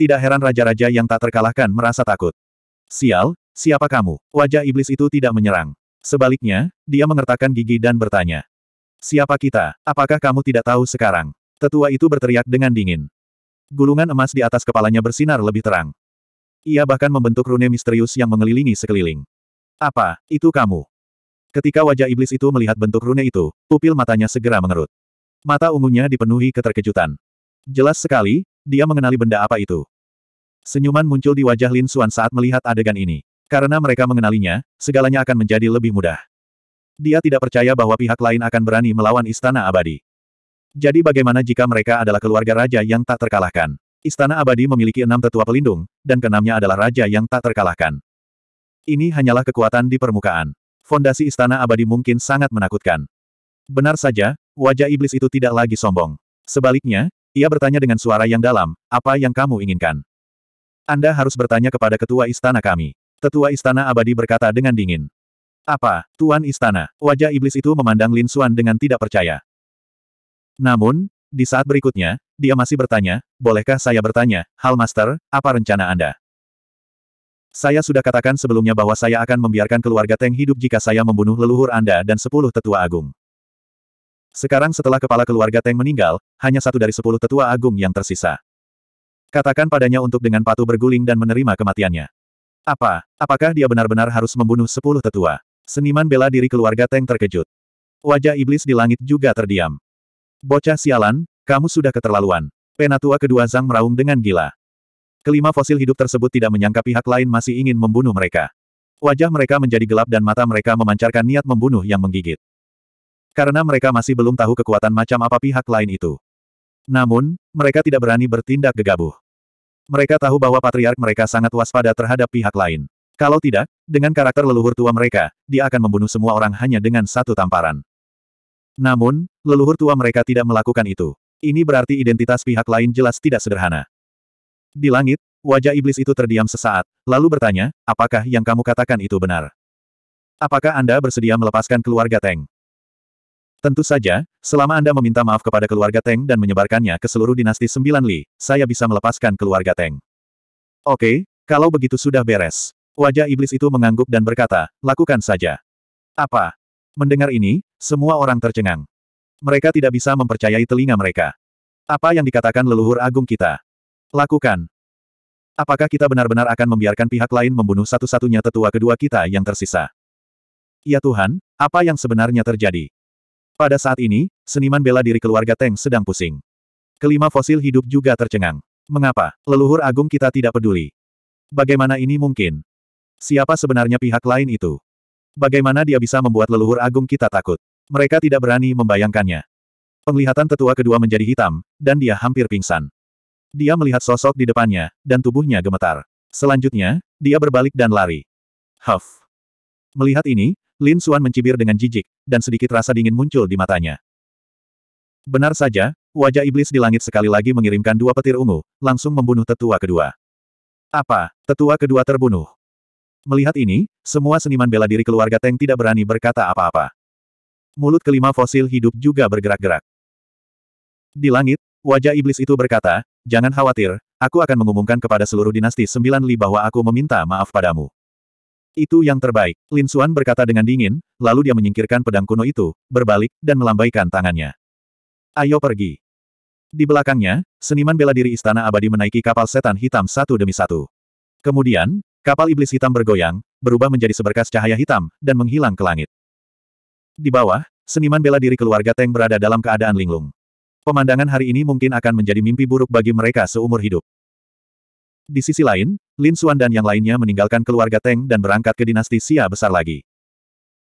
S1: Tidak heran raja-raja yang tak terkalahkan merasa takut. Sial, siapa kamu? Wajah iblis itu tidak menyerang. Sebaliknya, dia mengertakkan gigi dan bertanya. Siapa kita? Apakah kamu tidak tahu sekarang? Tetua itu berteriak dengan dingin. Gulungan emas di atas kepalanya bersinar lebih terang. Ia bahkan membentuk rune misterius yang mengelilingi sekeliling. Apa, itu kamu? Ketika wajah iblis itu melihat bentuk rune itu, pupil matanya segera mengerut. Mata ungunya dipenuhi keterkejutan. Jelas sekali, dia mengenali benda apa itu. Senyuman muncul di wajah Lin Xuan saat melihat adegan ini. Karena mereka mengenalinya, segalanya akan menjadi lebih mudah. Dia tidak percaya bahwa pihak lain akan berani melawan Istana Abadi. Jadi bagaimana jika mereka adalah keluarga raja yang tak terkalahkan? Istana Abadi memiliki enam tetua pelindung, dan keenamnya adalah raja yang tak terkalahkan. Ini hanyalah kekuatan di permukaan. Fondasi Istana Abadi mungkin sangat menakutkan. Benar saja, Wajah iblis itu tidak lagi sombong. Sebaliknya, ia bertanya dengan suara yang dalam, apa yang kamu inginkan? Anda harus bertanya kepada ketua istana kami. Tetua istana abadi berkata dengan dingin. Apa, Tuan Istana? Wajah iblis itu memandang Lin Xuan dengan tidak percaya. Namun, di saat berikutnya, dia masih bertanya, bolehkah saya bertanya, Hal Master, apa rencana Anda? Saya sudah katakan sebelumnya bahwa saya akan membiarkan keluarga Teng hidup jika saya membunuh leluhur Anda dan sepuluh tetua agung. Sekarang setelah kepala keluarga Teng meninggal, hanya satu dari sepuluh tetua agung yang tersisa. Katakan padanya untuk dengan patuh berguling dan menerima kematiannya. Apa? Apakah dia benar-benar harus membunuh sepuluh tetua? Seniman bela diri keluarga Teng terkejut. Wajah iblis di langit juga terdiam. Bocah sialan, kamu sudah keterlaluan. Penatua kedua Zhang meraung dengan gila. Kelima fosil hidup tersebut tidak menyangka pihak lain masih ingin membunuh mereka. Wajah mereka menjadi gelap dan mata mereka memancarkan niat membunuh yang menggigit karena mereka masih belum tahu kekuatan macam apa pihak lain itu. Namun, mereka tidak berani bertindak gegabah. Mereka tahu bahwa patriark mereka sangat waspada terhadap pihak lain. Kalau tidak, dengan karakter leluhur tua mereka, dia akan membunuh semua orang hanya dengan satu tamparan. Namun, leluhur tua mereka tidak melakukan itu. Ini berarti identitas pihak lain jelas tidak sederhana. Di langit, wajah iblis itu terdiam sesaat, lalu bertanya, apakah yang kamu katakan itu benar? Apakah Anda bersedia melepaskan keluarga Teng? Tentu saja, selama Anda meminta maaf kepada keluarga Teng dan menyebarkannya ke seluruh dinasti Sembilan Li, saya bisa melepaskan keluarga Teng. Oke, kalau begitu sudah beres. Wajah iblis itu mengangguk dan berkata, lakukan saja. Apa? Mendengar ini, semua orang tercengang. Mereka tidak bisa mempercayai telinga mereka. Apa yang dikatakan leluhur agung kita? Lakukan. Apakah kita benar-benar akan membiarkan pihak lain membunuh satu-satunya tetua kedua kita yang tersisa? Ya Tuhan, apa yang sebenarnya terjadi? Pada saat ini, seniman bela diri keluarga Teng sedang pusing. Kelima fosil hidup juga tercengang. Mengapa? Leluhur agung kita tidak peduli. Bagaimana ini mungkin? Siapa sebenarnya pihak lain itu? Bagaimana dia bisa membuat leluhur agung kita takut? Mereka tidak berani membayangkannya. Penglihatan tetua kedua menjadi hitam, dan dia hampir pingsan. Dia melihat sosok di depannya, dan tubuhnya gemetar. Selanjutnya, dia berbalik dan lari. Huff. Melihat ini, Lin Xuan mencibir dengan jijik, dan sedikit rasa dingin muncul di matanya. Benar saja, wajah iblis di langit sekali lagi mengirimkan dua petir ungu, langsung membunuh tetua kedua. Apa, tetua kedua terbunuh? Melihat ini, semua seniman bela diri keluarga Teng tidak berani berkata apa-apa. Mulut kelima fosil hidup juga bergerak-gerak. Di langit, wajah iblis itu berkata, Jangan khawatir, aku akan mengumumkan kepada seluruh dinasti sembilan li bahwa aku meminta maaf padamu. Itu yang terbaik, Lin Xuan berkata dengan dingin, lalu dia menyingkirkan pedang kuno itu, berbalik, dan melambaikan tangannya. Ayo pergi. Di belakangnya, seniman bela diri istana abadi menaiki kapal setan hitam satu demi satu. Kemudian, kapal iblis hitam bergoyang, berubah menjadi seberkas cahaya hitam, dan menghilang ke langit. Di bawah, seniman bela diri keluarga Teng berada dalam keadaan linglung. Pemandangan hari ini mungkin akan menjadi mimpi buruk bagi mereka seumur hidup. Di sisi lain, Lin Xuan dan yang lainnya meninggalkan keluarga Teng dan berangkat ke dinasti Xia besar lagi.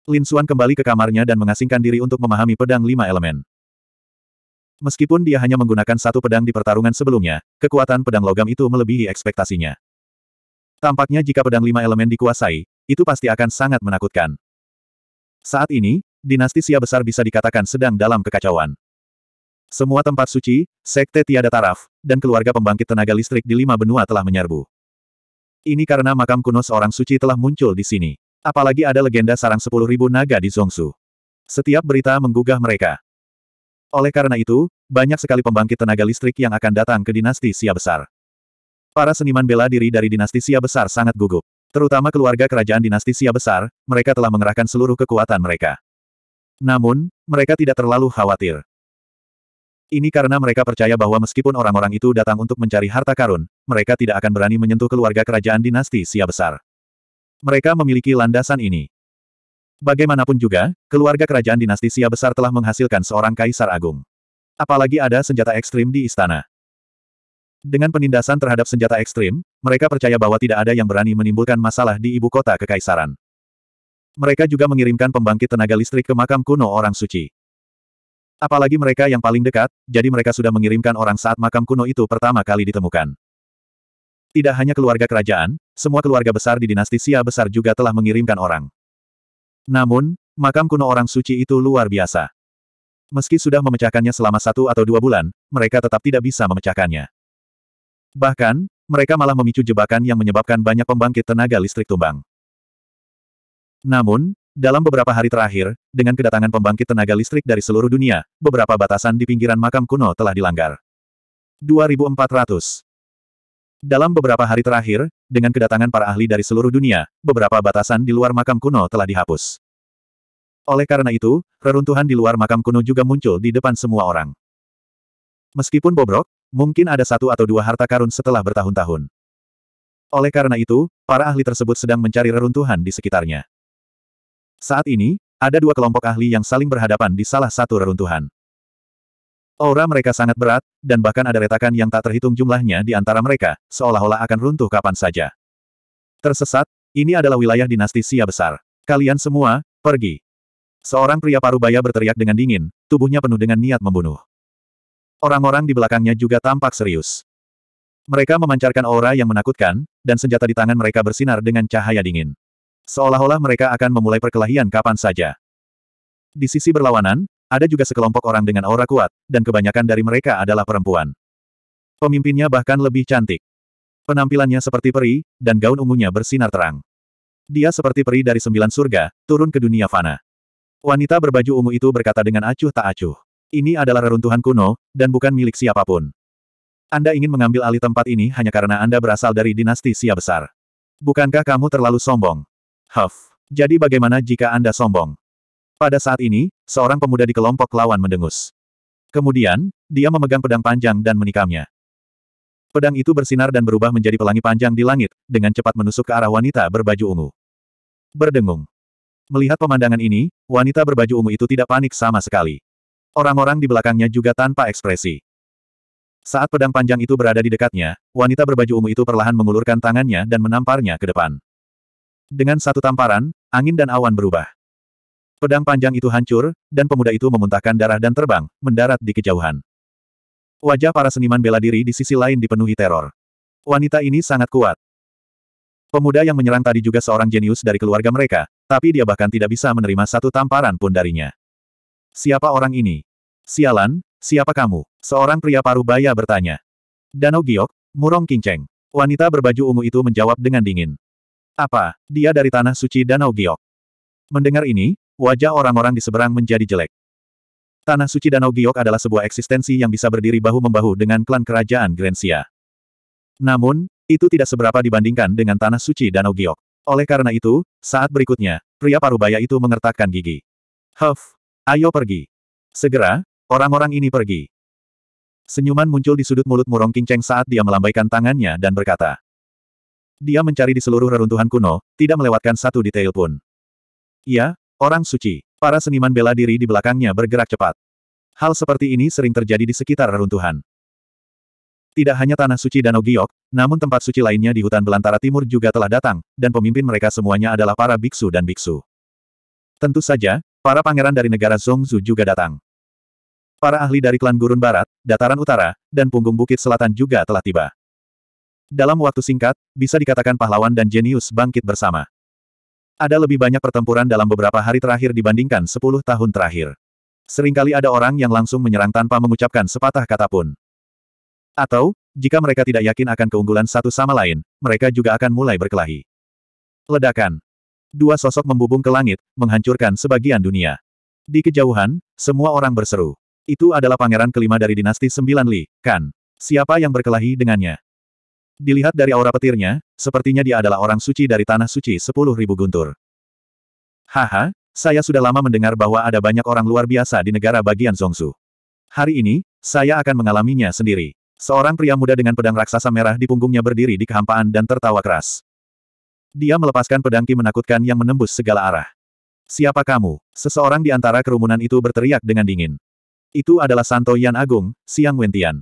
S1: Lin Xuan kembali ke kamarnya dan mengasingkan diri untuk memahami pedang lima elemen. Meskipun dia hanya menggunakan satu pedang di pertarungan sebelumnya, kekuatan pedang logam itu melebihi ekspektasinya. Tampaknya jika pedang lima elemen dikuasai, itu pasti akan sangat menakutkan. Saat ini, dinasti Xia besar bisa dikatakan sedang dalam kekacauan. Semua tempat suci, sekte tiada taraf, dan keluarga pembangkit tenaga listrik di lima benua telah menyerbu. Ini karena makam kuno seorang suci telah muncul di sini. Apalagi ada legenda sarang 10.000 naga di Zongsu. Setiap berita menggugah mereka. Oleh karena itu, banyak sekali pembangkit tenaga listrik yang akan datang ke dinasti Sia Besar. Para seniman bela diri dari dinasti Sia Besar sangat gugup. Terutama keluarga kerajaan dinasti Sia Besar, mereka telah mengerahkan seluruh kekuatan mereka. Namun, mereka tidak terlalu khawatir. Ini karena mereka percaya bahwa meskipun orang-orang itu datang untuk mencari harta karun, mereka tidak akan berani menyentuh keluarga kerajaan dinasti Xia besar. Mereka memiliki landasan ini. Bagaimanapun juga, keluarga kerajaan dinasti Xia besar telah menghasilkan seorang kaisar agung. Apalagi ada senjata ekstrim di istana. Dengan penindasan terhadap senjata ekstrim, mereka percaya bahwa tidak ada yang berani menimbulkan masalah di ibu kota kekaisaran. Mereka juga mengirimkan pembangkit tenaga listrik ke makam kuno orang suci. Apalagi mereka yang paling dekat, jadi mereka sudah mengirimkan orang saat makam kuno itu pertama kali ditemukan. Tidak hanya keluarga kerajaan, semua keluarga besar di dinasti Xia besar juga telah mengirimkan orang. Namun, makam kuno orang suci itu luar biasa. Meski sudah memecahkannya selama satu atau dua bulan, mereka tetap tidak bisa memecahkannya. Bahkan, mereka malah memicu jebakan yang menyebabkan banyak pembangkit tenaga listrik tumbang. Namun, dalam beberapa hari terakhir, dengan kedatangan pembangkit tenaga listrik dari seluruh dunia, beberapa batasan di pinggiran makam kuno telah dilanggar. 2400 dalam beberapa hari terakhir, dengan kedatangan para ahli dari seluruh dunia, beberapa batasan di luar makam kuno telah dihapus. Oleh karena itu, reruntuhan di luar makam kuno juga muncul di depan semua orang. Meskipun bobrok, mungkin ada satu atau dua harta karun setelah bertahun-tahun. Oleh karena itu, para ahli tersebut sedang mencari reruntuhan di sekitarnya. Saat ini, ada dua kelompok ahli yang saling berhadapan di salah satu reruntuhan. Aura mereka sangat berat, dan bahkan ada retakan yang tak terhitung jumlahnya di antara mereka, seolah-olah akan runtuh kapan saja. Tersesat, ini adalah wilayah dinasti Sia besar. Kalian semua, pergi. Seorang pria parubaya berteriak dengan dingin, tubuhnya penuh dengan niat membunuh. Orang-orang di belakangnya juga tampak serius. Mereka memancarkan aura yang menakutkan, dan senjata di tangan mereka bersinar dengan cahaya dingin. Seolah-olah mereka akan memulai perkelahian kapan saja. Di sisi berlawanan, ada juga sekelompok orang dengan aura kuat, dan kebanyakan dari mereka adalah perempuan. Pemimpinnya bahkan lebih cantik. Penampilannya seperti peri, dan gaun ungunya bersinar terang. Dia seperti peri dari sembilan surga, turun ke dunia fana. Wanita berbaju ungu itu berkata dengan acuh tak acuh. Ini adalah reruntuhan kuno, dan bukan milik siapapun. Anda ingin mengambil alih tempat ini hanya karena Anda berasal dari dinasti Sia Besar. Bukankah kamu terlalu sombong? Huff. Jadi bagaimana jika Anda sombong? Pada saat ini, seorang pemuda di kelompok lawan mendengus. Kemudian, dia memegang pedang panjang dan menikamnya. Pedang itu bersinar dan berubah menjadi pelangi panjang di langit, dengan cepat menusuk ke arah wanita berbaju ungu. Berdengung. Melihat pemandangan ini, wanita berbaju ungu itu tidak panik sama sekali. Orang-orang di belakangnya juga tanpa ekspresi. Saat pedang panjang itu berada di dekatnya, wanita berbaju ungu itu perlahan mengulurkan tangannya dan menamparnya ke depan. Dengan satu tamparan, angin dan awan berubah. Pedang panjang itu hancur, dan pemuda itu memuntahkan darah dan terbang, mendarat di kejauhan. Wajah para seniman bela diri di sisi lain dipenuhi teror. Wanita ini sangat kuat. Pemuda yang menyerang tadi juga seorang jenius dari keluarga mereka, tapi dia bahkan tidak bisa menerima satu tamparan pun darinya. Siapa orang ini? Sialan, siapa kamu? Seorang pria paruh baya bertanya. Danau Giok, Murong Kinceng. Wanita berbaju ungu itu menjawab dengan dingin. Apa, dia dari tanah suci Danau Giok? Mendengar ini, wajah orang-orang di seberang menjadi jelek. Tanah suci Danau Giok adalah sebuah eksistensi yang bisa berdiri bahu-membahu dengan klan kerajaan Grensia. Namun, itu tidak seberapa dibandingkan dengan tanah suci Danau Giok. Oleh karena itu, saat berikutnya, pria parubaya itu mengertakkan gigi. Huff, ayo pergi. Segera, orang-orang ini pergi. Senyuman muncul di sudut mulut Murong Kinceng saat dia melambaikan tangannya dan berkata, dia mencari di seluruh reruntuhan kuno, tidak melewatkan satu detail pun. Ya, orang suci. Para seniman bela diri di belakangnya bergerak cepat. Hal seperti ini sering terjadi di sekitar reruntuhan. Tidak hanya tanah suci Danau Giok, namun tempat suci lainnya di hutan belantara timur juga telah datang, dan pemimpin mereka semuanya adalah para biksu dan biksu. Tentu saja, para pangeran dari negara Zongzu juga datang. Para ahli dari klan Gurun Barat, Dataran Utara, dan Punggung Bukit Selatan juga telah tiba. Dalam waktu singkat, bisa dikatakan pahlawan dan jenius bangkit bersama. Ada lebih banyak pertempuran dalam beberapa hari terakhir dibandingkan 10 tahun terakhir. Seringkali ada orang yang langsung menyerang tanpa mengucapkan sepatah kata pun. Atau, jika mereka tidak yakin akan keunggulan satu sama lain, mereka juga akan mulai berkelahi. Ledakan. Dua sosok membubung ke langit, menghancurkan sebagian dunia. Di kejauhan, semua orang berseru. Itu adalah pangeran kelima dari dinasti Sembilan Li, kan? Siapa yang berkelahi dengannya? Dilihat dari aura petirnya, sepertinya dia adalah orang suci dari tanah suci sepuluh ribu guntur. Haha, saya sudah lama mendengar bahwa ada banyak orang luar biasa di negara bagian Zongsu. Hari ini, saya akan mengalaminya sendiri. Seorang pria muda dengan pedang raksasa merah di punggungnya berdiri di kehampaan dan tertawa keras. Dia melepaskan pedang ki menakutkan yang menembus segala arah. Siapa kamu? Seseorang di antara kerumunan itu berteriak dengan dingin. Itu adalah Santo Yan Agung, Siang Wentian.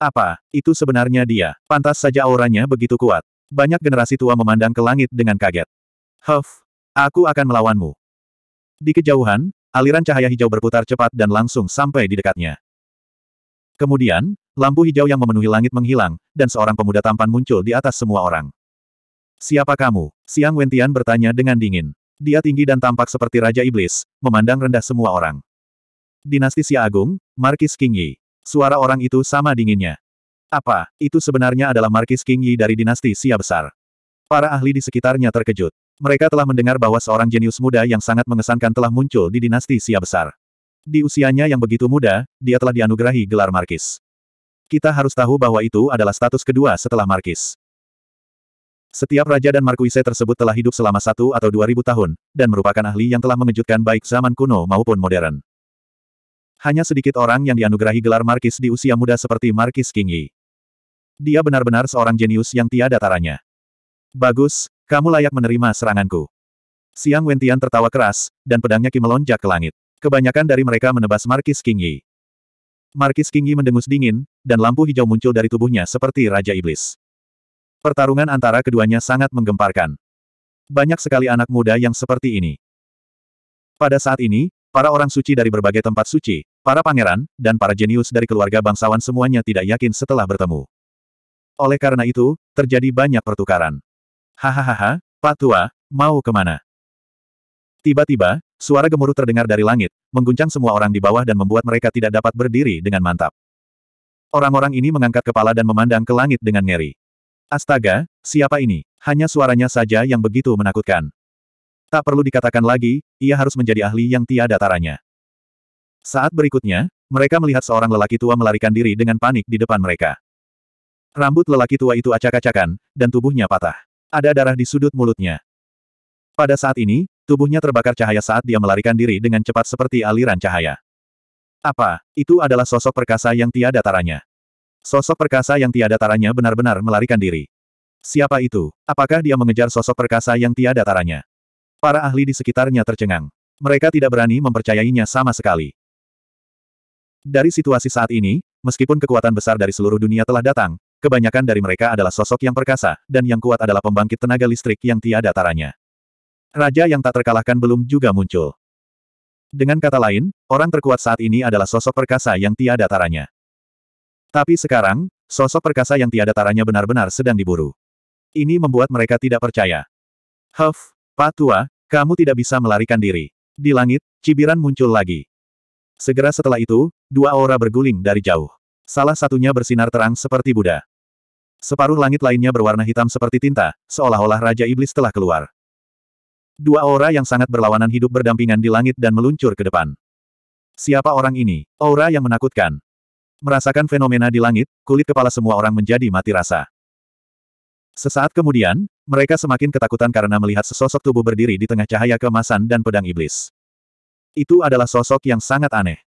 S1: Apa, itu sebenarnya dia? Pantas saja auranya begitu kuat. Banyak generasi tua memandang ke langit dengan kaget. Huff, aku akan melawanmu. Di kejauhan, aliran cahaya hijau berputar cepat dan langsung sampai di dekatnya. Kemudian, lampu hijau yang memenuhi langit menghilang, dan seorang pemuda tampan muncul di atas semua orang. Siapa kamu? Siang Wentian bertanya dengan dingin. Dia tinggi dan tampak seperti Raja Iblis, memandang rendah semua orang. Dinasti Xia Agung, Markis Yi. Suara orang itu sama dinginnya. Apa, itu sebenarnya adalah Markis King Yi dari dinasti Sia Besar. Para ahli di sekitarnya terkejut. Mereka telah mendengar bahwa seorang jenius muda yang sangat mengesankan telah muncul di dinasti Sia Besar. Di usianya yang begitu muda, dia telah dianugerahi gelar Markis. Kita harus tahu bahwa itu adalah status kedua setelah Markis. Setiap raja dan markuise tersebut telah hidup selama satu atau dua ribu tahun, dan merupakan ahli yang telah mengejutkan baik zaman kuno maupun modern. Hanya sedikit orang yang dianugerahi gelar Markis di usia muda seperti Markis King Dia benar-benar seorang jenius yang tiada taranya. Bagus, kamu layak menerima seranganku. Siang Wentian tertawa keras, dan pedangnya Ki melonjak ke langit. Kebanyakan dari mereka menebas Markis King Yi. Markis King mendengus dingin, dan lampu hijau muncul dari tubuhnya seperti Raja Iblis. Pertarungan antara keduanya sangat menggemparkan. Banyak sekali anak muda yang seperti ini. Pada saat ini, para orang suci dari berbagai tempat suci, Para pangeran, dan para jenius dari keluarga bangsawan semuanya tidak yakin setelah bertemu. Oleh karena itu, terjadi banyak pertukaran. Hahaha, Pak Tua, mau kemana? Tiba-tiba, suara gemuruh terdengar dari langit, mengguncang semua orang di bawah dan membuat mereka tidak dapat berdiri dengan mantap. Orang-orang ini mengangkat kepala dan memandang ke langit dengan ngeri. Astaga, siapa ini? Hanya suaranya saja yang begitu menakutkan. Tak perlu dikatakan lagi, ia harus menjadi ahli yang tiada taranya. Saat berikutnya, mereka melihat seorang lelaki tua melarikan diri dengan panik di depan mereka. Rambut lelaki tua itu acak-acakan, dan tubuhnya patah. Ada darah di sudut mulutnya. Pada saat ini, tubuhnya terbakar cahaya saat dia melarikan diri dengan cepat seperti aliran cahaya. Apa, itu adalah sosok perkasa yang tiada taranya. Sosok perkasa yang tiada taranya benar-benar melarikan diri. Siapa itu? Apakah dia mengejar sosok perkasa yang tiada taranya? Para ahli di sekitarnya tercengang. Mereka tidak berani mempercayainya sama sekali. Dari situasi saat ini, meskipun kekuatan besar dari seluruh dunia telah datang, kebanyakan dari mereka adalah sosok yang perkasa, dan yang kuat adalah pembangkit tenaga listrik yang tiada taranya. Raja yang tak terkalahkan belum juga muncul. Dengan kata lain, orang terkuat saat ini adalah sosok perkasa yang tiada taranya. Tapi sekarang, sosok perkasa yang tiada taranya benar-benar sedang diburu. Ini membuat mereka tidak percaya. Huff, Pak Tua, kamu tidak bisa melarikan diri. Di langit, cibiran muncul lagi. Segera setelah itu, dua aura berguling dari jauh. Salah satunya bersinar terang seperti Buddha. Separuh langit lainnya berwarna hitam seperti tinta, seolah-olah Raja Iblis telah keluar. Dua aura yang sangat berlawanan hidup berdampingan di langit dan meluncur ke depan. Siapa orang ini? Aura yang menakutkan. Merasakan fenomena di langit, kulit kepala semua orang menjadi mati rasa. Sesaat kemudian, mereka semakin ketakutan karena melihat sesosok tubuh berdiri di tengah cahaya kemasan dan pedang iblis. Itu adalah sosok yang sangat aneh.